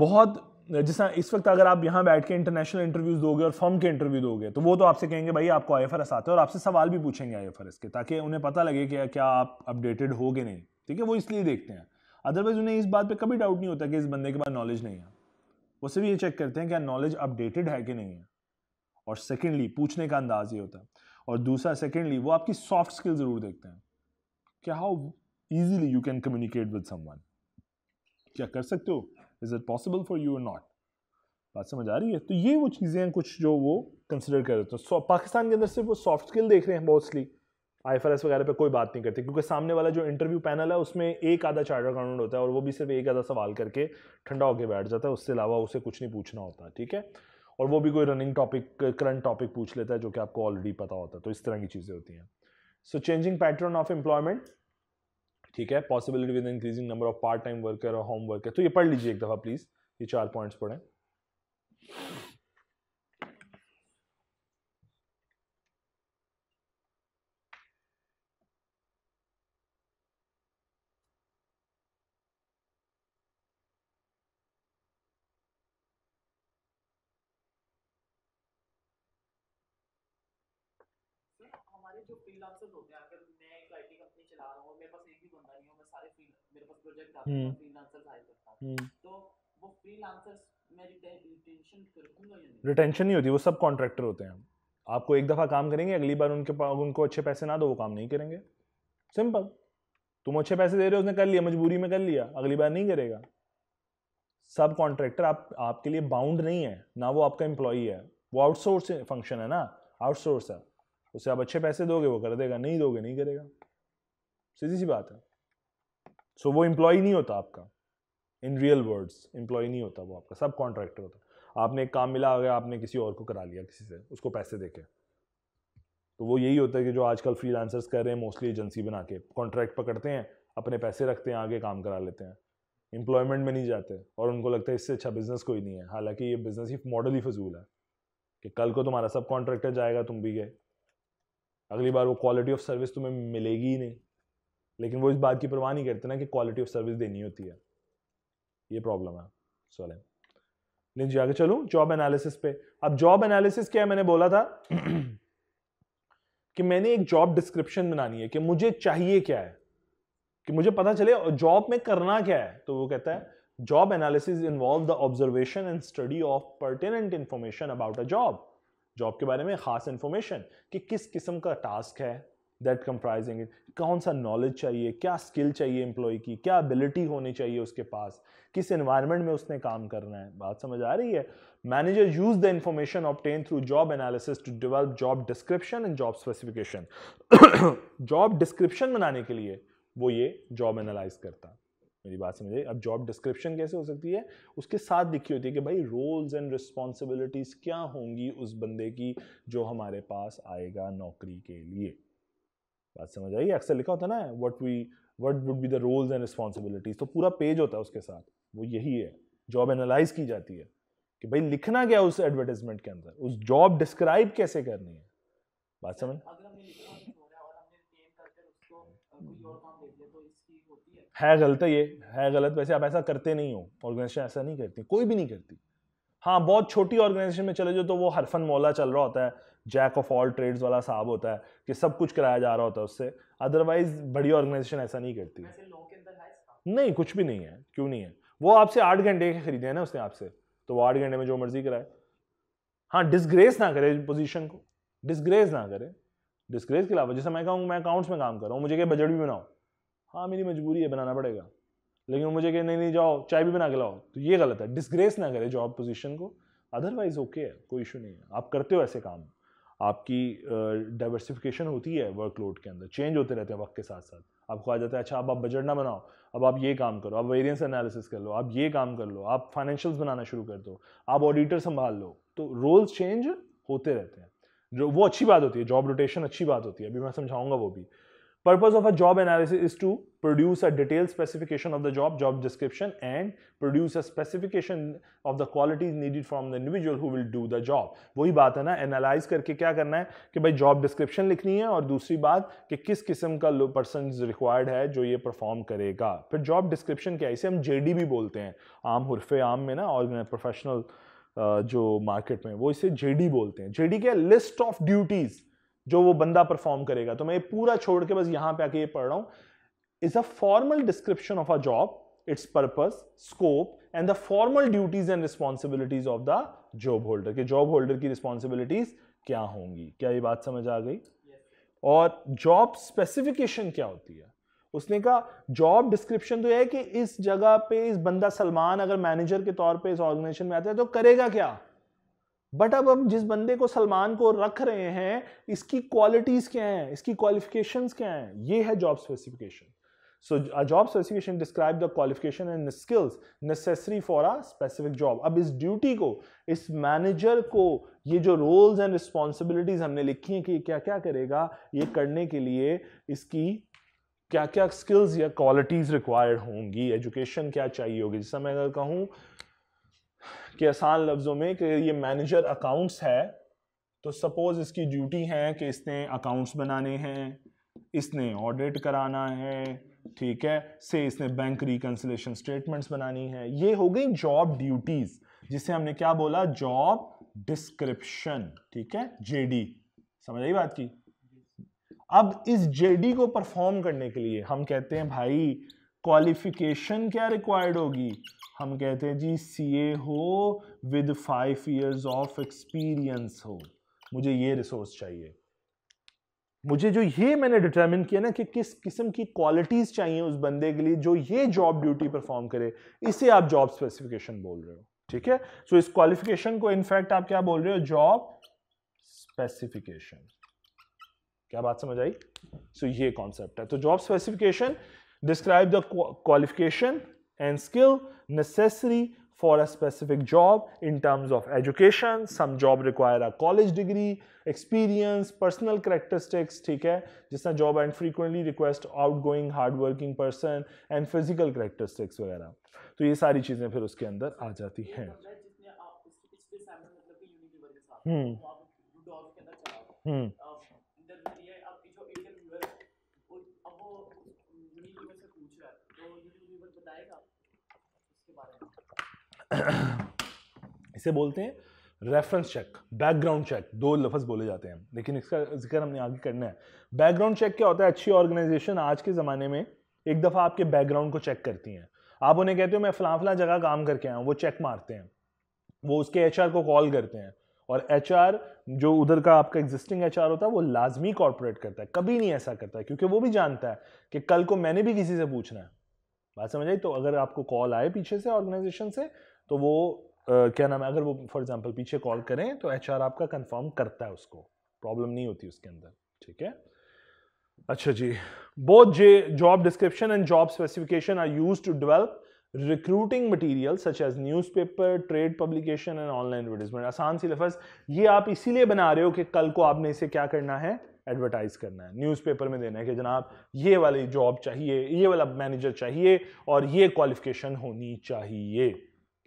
बहुत जिस इस वक्त अगर आप यहाँ बैठ के इंटरनेशनल इंटरव्यूज दोगे और फर्म के इंटरव्यू दोगे तो वो तो आपसे कहेंगे भाई आपको आई एफ आता है और आपसे सवाल भी पूछेंगे आई एफ के ताकि उन्हें पता लगे कि क्या आप अपडेटेड हो कि नहीं ठीक है वो इसलिए देखते हैं अदरवाइज उन्हें इस बात पर कभी डाउट नहीं होता कि इस बंदे के पास नॉलेज नहीं है वो सिर्फ ये चेक करते हैं क्या नॉलेज अपडेटेड है कि नहीं है और सेकेंडली पूछने का अंदाज ये होता है और दूसरा सेकेंडली वो आपकी सॉफ्ट स्किल ज़रूर देखते हैं क्या how easily you can communicate with someone क्या कर सकते हो is it possible for you not बात समझ आ रही है तो ये वो चीज़ें हैं कुछ जो वो कंसिडर कर देते हैं so, तो पाकिस्तान के अंदर सिर्फ वो सॉफ्ट स्किल देख रहे हैं मोस्टली आई एफ वगैरह पे कोई बात नहीं करते क्योंकि सामने वाला जो इंटरव्यू पैनल है उसमें एक आधा चार्टर अकाउंट होता है और वो भी सिर्फ एक आधा सवाल करके ठंडा होकर बैठ जाता है उससे अलावा उसे कुछ नहीं पूछना होता ठीक है और वो भी कोई रनिंग टॉपिक करंट टॉपिक पूछ लेता है जो कि आपको ऑलरेडी पता होता है तो इस तरह की चीज़ें होती हैं so changing pattern of employment ठीक है possibility with increasing number of part time worker और होम वर्कर तो ये पढ़ लीजिए एक दफ़ा प्लीज़ ये चार पॉइंट्स पढ़ें जो फ्रीलांसर होते हैं अगर मैं चला रहा हूँ मेरे पास एक भी बंदा नहीं हो मैं सारे फ्री मेरे पास प्रोजेक्ट आते हैं हायर हम्म। करता हूँ हम्म। तो वो रिटेंशन नहीं रिटेंशन नहीं होती वो सब कॉन्ट्रैक्टर होते हैं आपको एक दफ़ा काम करेंगे अगली बार उनके पास उनको अच्छे पैसे ना दो वो काम नहीं करेंगे सिंपल तुम अच्छे पैसे दे रहे हो उसने कर लिया मजबूरी में कर लिया अगली बार नहीं करेगा सब कॉन्ट्रैक्टर आप आपके लिए बाउंड नहीं है ना वो आपका एम्प्लॉई है वो आउटसोर्स फंक्शन है ना आउटसोर्स है उसे आप अच्छे पैसे दोगे वो कर देगा नहीं दोगे नहीं करेगा सीधी सी बात है सो so, वो एम्प्लॉय नहीं होता आपका इन रियल वर्ड्स एम्प्लॉय नहीं होता वो आपका सब कॉन्ट्रैक्टर होता है आपने एक काम मिला आ गया आपने किसी और को करा लिया किसी से उसको पैसे देके तो वो यही होता है कि जो आजकल फ्रीलांसर्स कर रहे हैं मोस्टली एजेंसी बना के कॉन्ट्रैक्ट पकड़ते हैं अपने पैसे रखते हैं आगे काम करा लेते हैं एम्प्लॉयमेंट में नहीं जाते और उनको लगता है इससे अच्छा बिज़नेस कोई नहीं है हालांकि ये बिज़नेस ही मॉडल ही फजूल है कि कल को तुम्हारा सब कॉन्ट्रैक्टर जाएगा तुम भी गए अगली बार वो क्वालिटी ऑफ सर्विस तुम्हें मिलेगी ही नहीं लेकिन वो इस बात की परवाह नहीं करते ना कि क्वालिटी ऑफ सर्विस देनी होती है ये प्रॉब्लम है सॉरी जी आगे चलूँ जॉब एनालिसिस पे अब जॉब एनालिसिस क्या है मैंने बोला था कि मैंने एक जॉब डिस्क्रिप्शन बनानी है कि मुझे चाहिए क्या है कि मुझे पता चले जॉब में करना क्या है तो वो कहता है job analysis involve the observation and study of pertinent information about a job job के बारे में खास information कि किस किस्म का टास्क है दैट कंप्राइजिंग इट कौन सा नॉलेज चाहिए क्या स्किल चाहिए एम्प्लॉय की क्या एबिलिटी होनी चाहिए उसके पास किस इन्वायरमेंट में उसने काम करना है बात समझ आ रही है manager use the information obtain through job analysis to develop job description and job specification job description बनाने के लिए वो ये जॉब एनालाइज करता मेरी बात समझिए अब जॉब डिस्क्रिप्शन कैसे हो सकती है उसके साथ लिखी होती है कि भाई रोल्स एंड रिस्पॉन्सिबिलिटीज़ क्या होंगी उस बंदे की जो हमारे पास आएगा नौकरी के लिए बात समझ आई अक्सर लिखा होता है ना what we what would be the roles and responsibilities तो पूरा पेज होता है उसके साथ वो यही है जॉब एनालाइज की जाती है कि भाई लिखना क्या उस एडवर्टाइजमेंट के अंदर उस जॉब डिस्क्राइब कैसे करनी है बात समझ तो है गलत ये है गलत वैसे आप ऐसा करते नहीं हो ऑर्गेनाइजेशन ऐसा नहीं करती कोई भी नहीं करती हाँ बहुत छोटी ऑर्गेनाइजेशन में चले जाओ तो वो हरफन मौला चल रहा होता है जैक ऑफ ऑल ट्रेड्स वाला साहब होता है कि सब कुछ कराया जा रहा होता है उससे अदरवाइज बड़ी ऑर्गेनाइजेशन ऐसा नहीं करती है नहीं कुछ भी नहीं है क्यों नहीं है वो आपसे आठ घंटे के खरीदे हैं ना उसने आपसे तो वो आठ घंटे में जो मर्जी कराए हाँ डिसग्रेस ना करे पोजीशन को डिसग्रेस ना करे डिसग्रेस के अलावा जैसे मैं कहूँ मैं अकाउंट्स में काम कर रहा हूँ मुझे क्या बजट भी बनाओ हाँ मेरी मजबूरी है बनाना पड़ेगा लेकिन मुझे कहे नहीं नहीं जाओ चाय भी बना के लाओ तो ये गलत है डिसग्रेस ना करे जॉब पोजिशन को अदरवाइज ओके है कोई इशू नहीं है आप करते हो ऐसे काम आपकी डाइवर्सिफिकेशन होती है वर्कलोड के अंदर चेंज होते रहते हैं वक्त के साथ साथ आपको आ जाता है अच्छा अब आप बजट ना बनाओ अब आप ये काम करो आप वेरियंस एनालिसिस कर लो आप ये काम कर लो आप फाइनेंशियल्स बनाना शुरू कर दो आप ऑडिटर संभाल लो तो रोल्स चेंज होते रहते हैं जो वो अच्छी बात होती है जॉब रोटेशन अच्छी बात होती है अभी मैं समझाऊंगा वो भी Purpose of a job analysis is to produce a detailed specification of the job, job description and produce a specification of the qualities needed from the individual who will do the job. वही बात है ना analyse करके क्या करना है कि भाई जॉब डिस्क्रिप्शन लिखनी है और दूसरी बात कि किस किस्म का पर्सन रिक्वायर्ड है जो ये परफॉर्म करेगा फिर जॉब डिस्क्रिप्शन क्या है इसे हम जेडी भी बोलते हैं आम हरफ आम में ना और प्रोफेशनल जो मार्केट में वो इसे जेडी बोलते हैं जेडी क्या लिस्ट ऑफ ड्यूटीज़ जो वो बंदा परफॉर्म करेगा तो मैं ये पूरा छोड़ के बस यहां पे आके ये पढ़ रहा हूं is a formal description of a job its purpose scope and the formal duties and responsibilities of the job holder के जॉब होल्डर की रिस्पॉन्सिबिलिटीज क्या होंगी क्या ये बात समझ आ गई और जॉब स्पेसिफिकेशन क्या होती है उसने कहा जॉब डिस्क्रिप्शन तो यह है कि इस जगह पे इस बंदा सलमान अगर मैनेजर के तौर पे इस ऑर्गेनाइजेशन में आता है तो करेगा क्या बट अब हम जिस बंदे को सलमान को रख रहे हैं इसकी क्वालिटीज क्या हैं इसकी क्वालिफिकेशन क्या हैं ये है job specification so job specification describe the qualification and skills necessary for a specific job अब इस ड्यूटी को इस मैनेजर को ये जो रोल्स एंड रिस्पॉन्सिबिलिटीज हमने लिखी हैं कि क्या क्या करेगा ये करने के लिए इसकी क्या क्या स्किल्स या क्वालिटीज रिक्वायर्ड होंगी एजुकेशन क्या चाहिए होगी जैसा मैं अगर कहूँ कि आसान लफ्ज़ों में कि ये मैनेजर अकाउंट्स है तो सपोज़ इसकी ड्यूटी है कि इसने अकाउंट्स बनाने हैं इसने ऑडिट कराना है ठीक है से इसने बैंक रिकन्सलेशन स्टेटमेंट्स बनानी है ये हो गई जॉब ड्यूटीज़ जिसे हमने क्या बोला जॉब डिस्क्रिप्शन ठीक है जेडी समझ आई बात की अब इस जेडी को परफॉर्म करने के लिए हम कहते हैं भाई क्वालिफिकेशन क्या रिक्वायर्ड होगी हम कहते हैं जी सीए हो with five years of experience हो मुझे ये रिसोर्स चाहिए मुझे जो ये मैंने डिटर्मिन किया ना कि किस किस्म की क्वालिटीज़ चाहिए उस बंदे के लिए जो ये जॉब ड्यूटी परफॉर्म करे इसे आप जॉब स्पेसिफिकेशन बोल रहे हो ठीक है सो इस क्वालिफिकेशन को इनफैक्ट आप क्या बोल रहे हो जॉब स्पेसिफिकेशन क्या बात समझ आई सो so, ये कॉन्सेप्ट है तो job specification describe the qualification and skill necessary for a specific job in terms of education some job require a college degree experience personal characteristics theek hai jisna job and frequently request outgoing hard working person and physical characteristics वगैरह तो ये सारी चीज़ें फिर उसके अंदर आ जाती हैं hmm hmm इसे बोलते हैं रेफरेंस चेक बैकग्राउंड चेक दो लफ्ज़ बोले जाते हैं लेकिन इसका जिक्र हमने आगे करना है बैकग्राउंड चेक क्या होता है अच्छी ऑर्गेनाइजेशन आज के ज़माने में एक दफ़ा आपके बैकग्राउंड को चेक करती हैं आप उन्हें कहते हो मैं फलां फलां जगह काम करके आया हूँ वो चेक मारते हैं वो उसके एच को कॉल करते हैं और एच जो उधर का आपका एग्जिस्टिंग एच होता है वो लाजमी कॉरपोरेट करता है कभी नहीं ऐसा करता है क्योंकि वो भी जानता है कि कल को मैंने भी किसी से पूछना है बात समझ आई तो अगर आपको कॉल आए पीछे से ऑर्गेनाइजेशन से तो वो क्या नाम है अगर वो फॉर एग्जाम्पल पीछे कॉल करें तो एच आपका कंफर्म करता है उसको प्रॉब्लम नहीं होती उसके अंदर ठीक है अच्छा जी both the job description and job specification are used to develop recruiting material such as newspaper trade publication and online advertisement आसान सी लफज ये आप इसीलिए बना रहे हो कि कल को आपने इसे क्या करना है एडवर्टाइज करना है न्यूज़पेपर में देना है कि जनाब ये वाली जॉब चाहिए ये वाला मैनेजर चाहिए और ये क्वालिफिकेशन होनी चाहिए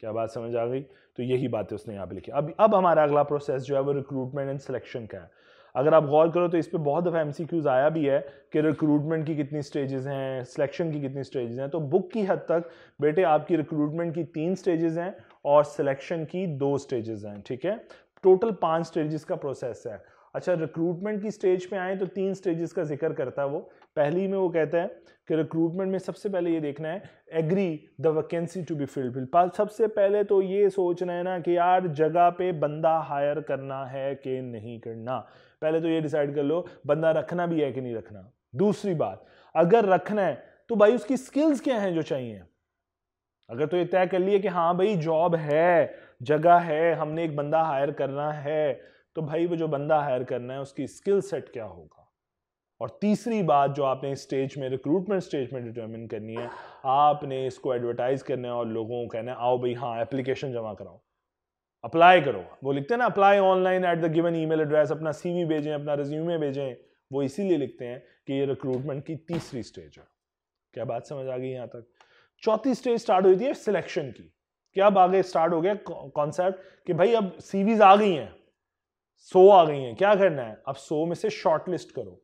क्या बात समझ आ गई तो यही बातें उसने यहाँ पे लिखी अब अब हमारा अगला प्रोसेस जो है वो रिक्रूटमेंट एंड सिलेक्शन का है अगर आप गौर करो तो इस पर बहुत दफ़ा एम आया भी है कि रिक्रूटमेंट की कितनी स्टेजेस हैं सिलेक्शन की कितनी स्टेजेस हैं तो बुक की हद तक बेटे आपकी रिक्रूटमेंट की तीन स्टेजेस हैं और सिलेक्शन की दो स्टेजेस हैं ठीक है टोटल पांच स्टेजेस का प्रोसेस है अच्छा रिक्रूटमेंट की स्टेज पे आए तो तीन स्टेजेस का जिक्र करता है वो पहली में वो कहता है कि रिक्रूटमेंट में सबसे पहले ये देखना है agree the vacancy to be filled fill सबसे पहले तो ये सोचना है ना कि यार जगह पे बंदा हायर करना है कि नहीं करना पहले तो ये डिसाइड कर लो बंदा रखना भी है कि नहीं रखना दूसरी बात अगर रखना है तो भाई उसकी स्किल्स क्या हैं जो चाहिए अगर तो ये तय कर लिए कि हाँ भाई जॉब है जगह है हमने एक बंदा हायर करना है तो भाई वो जो बंदा हायर करना है उसकी स्किल सेट क्या होगा और तीसरी बात जो आपने स्टेज में रिक्रूटमेंट स्टेज में डिटर्मिन करनी है आपने इसको एडवर्टाइज करना है और लोगों को कहना है आओ भाई हाँ एप्लीकेशन जमा कराओ अप्लाई करो वो लिखते हैं ना apply online at the given email address अपना सीवी भेजें अपना रिज्यूमे भेजें वो इसीलिए लिखते हैं कि ये रिक्रूटमेंट की तीसरी स्टेज है क्या बात समझ आ गई यहाँ तक चौथी स्टेज स्टार्ट हुई थी सिलेक्शन की क्या अब आगे स्टार्ट हो गया कॉन्सेप्ट कि भाई अब सीवीज आ गई हैं सो आ गई हैं क्या करना है अब सो में से शॉर्टलिस्ट करो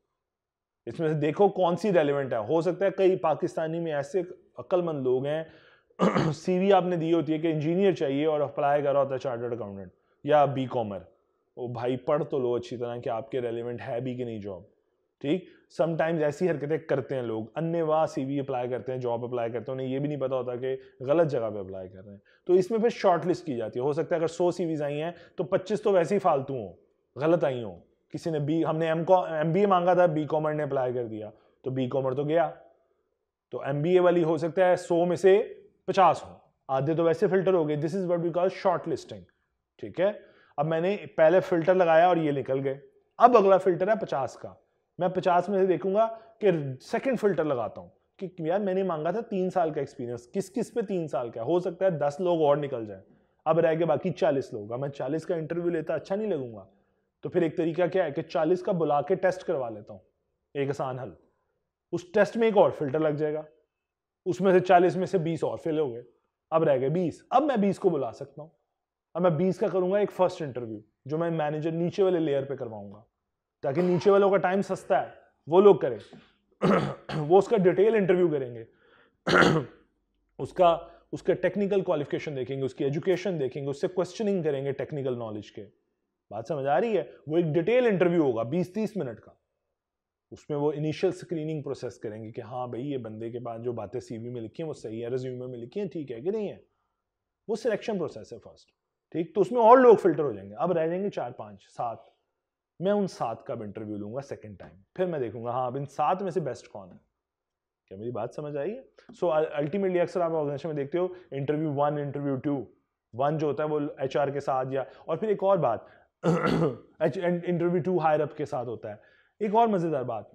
इसमें से देखो कौन सी रेलिवेंट है हो सकता है कई पाकिस्तानी में ऐसे अक्लमंद लोग हैं सीवी आपने दी होती है कि इंजीनियर चाहिए और अप्लाई करा होता है चार्टर्ड अकाउंटेंट या बी कॉमर वो भाई पढ़ तो लो अच्छी तरह कि आपके रेलिवेंट है भी कि नहीं जॉब ठीक समटाइम्स ऐसी हरकतें करते हैं लोग अन्य वाह सी अप्लाई करते हैं जॉब अप्लाई करते हैं उन्हें ये भी नहीं पता होता कि गलत जगह पे अप्लाई कर रहे हैं तो इसमें फिर शॉर्ट लिस्ट की जाती है हो सकता है अगर सौ सी आई हैं तो पच्चीस तो वैसे ही फालतू हों गलत आई हों किसी ने बी हमने M com M B A मांगा था बी कॉमर ने अप्लाई कर दिया तो बी कॉमर तो गया तो एम बी ए वाली हो सकता है सौ में से पचास हो आधे तो वैसे फिल्टर हो गए this is what we call short listing ठीक है अब मैंने पहले फिल्टर लगाया और ये निकल गए अब अगला फिल्टर है पचास का मैं पचास में से देखूंगा कि सेकेंड फिल्टर लगाता हूँ कि यार मैंने मांगा था तीन साल का एक्सपीरियंस किस किस पे तीन साल का हो सकता है दस लोग और निकल जाए अब रह गए बाकी चालीस लोग मैं चालीस का इंटरव्यू लेता अच्छा नहीं लगूंगा तो फिर एक तरीका क्या है कि 40 का बुला के टेस्ट करवा लेता हूँ एक आसान हल उस टेस्ट में एक और फिल्टर लग जाएगा उसमें से 40 में से 20 और फेल हो गए अब रह गए 20 अब मैं 20 को बुला सकता हूँ अब मैं 20 का करूँगा एक फर्स्ट इंटरव्यू जो मैं मैनेजर नीचे वाले लेयर पर करवाऊंगा ताकि नीचे वालों का टाइम सस्ता है वो लोग करें वो उसका डिटेल इंटरव्यू करेंगे उसका उसके टेक्निकल क्वालिफिकेशन देखेंगे उसकी एजुकेशन देखेंगे उससे क्वेश्चनिंग करेंगे टेक्निकल नॉलेज के बात समझ आ रही है वो एक डिटेल इंटरव्यू होगा 20-30 मिनट का उसमें वो इनिशियल स्क्रीनिंग प्रोसेस करेंगे कि हाँ भाई ये बंदे के पास जो बातें सी में लिखी हैं वो सही है रिज्यूमे में लिखी हैं ठीक है कि नहीं है वो सिलेक्शन प्रोसेस है फर्स्ट ठीक तो उसमें और लोग फिल्टर हो जाएंगे अब रह जाएंगे चार पाँच सात मैं उन सात का इंटरव्यू लूंगा सेकेंड टाइम फिर मैं देखूंगा हाँ अब इन सात में से बेस्ट कौन है क्या मेरी बात समझ आई है सो अल्टीमेटली अक्सर आप ऑर्गेनाइजेशन में देखते हो interview one interview two one जो होता है वो एच के साथ या और फिर एक और बात इंटरव्यू टू हायर अप के साथ होता है एक और मज़ेदार बात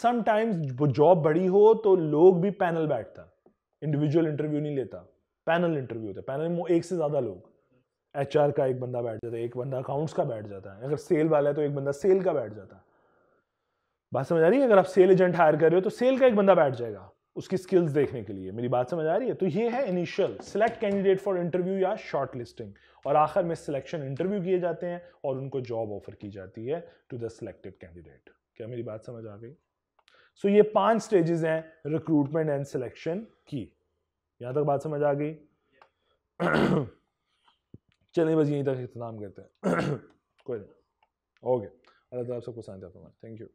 समटाइम्स जॉब बड़ी हो तो लोग भी पैनल बैठता इंडिविजुअल इंटरव्यू नहीं लेता पैनल इंटरव्यू होता है पैनल में एक से ज़्यादा लोग एच का एक बंदा बैठ जाता है एक बंदा अकाउंट्स का बैठ जाता है अगर सेल वाला है तो एक बंदा सेल का बैठ जाता है बात समझ आ रही है अगर आप सेल एजेंट हायर कर रहे हो तो सेल का एक बंदा बैठ जाएगा उसकी स्किल्स देखने के लिए मेरी बात समझ आ रही है तो ये है initial select candidate for interview या शॉर्ट लिस्टिंग और आखिर में सिलेक्शन इंटरव्यू किए जाते हैं और उनको जॉब ऑफर की जाती है टू द सिलेक्टेड कैंडिडेट क्या मेरी बात समझ आ गई सो so ये पांच स्टेजेस हैं रिक्रूटमेंट एंड सिलेक्शन की यहां तक बात समझ आ गई चलिए बस यहीं तक इतना करते हैं कोई नहीं ओके अल्लाह ताला सबको शांति थैंक यू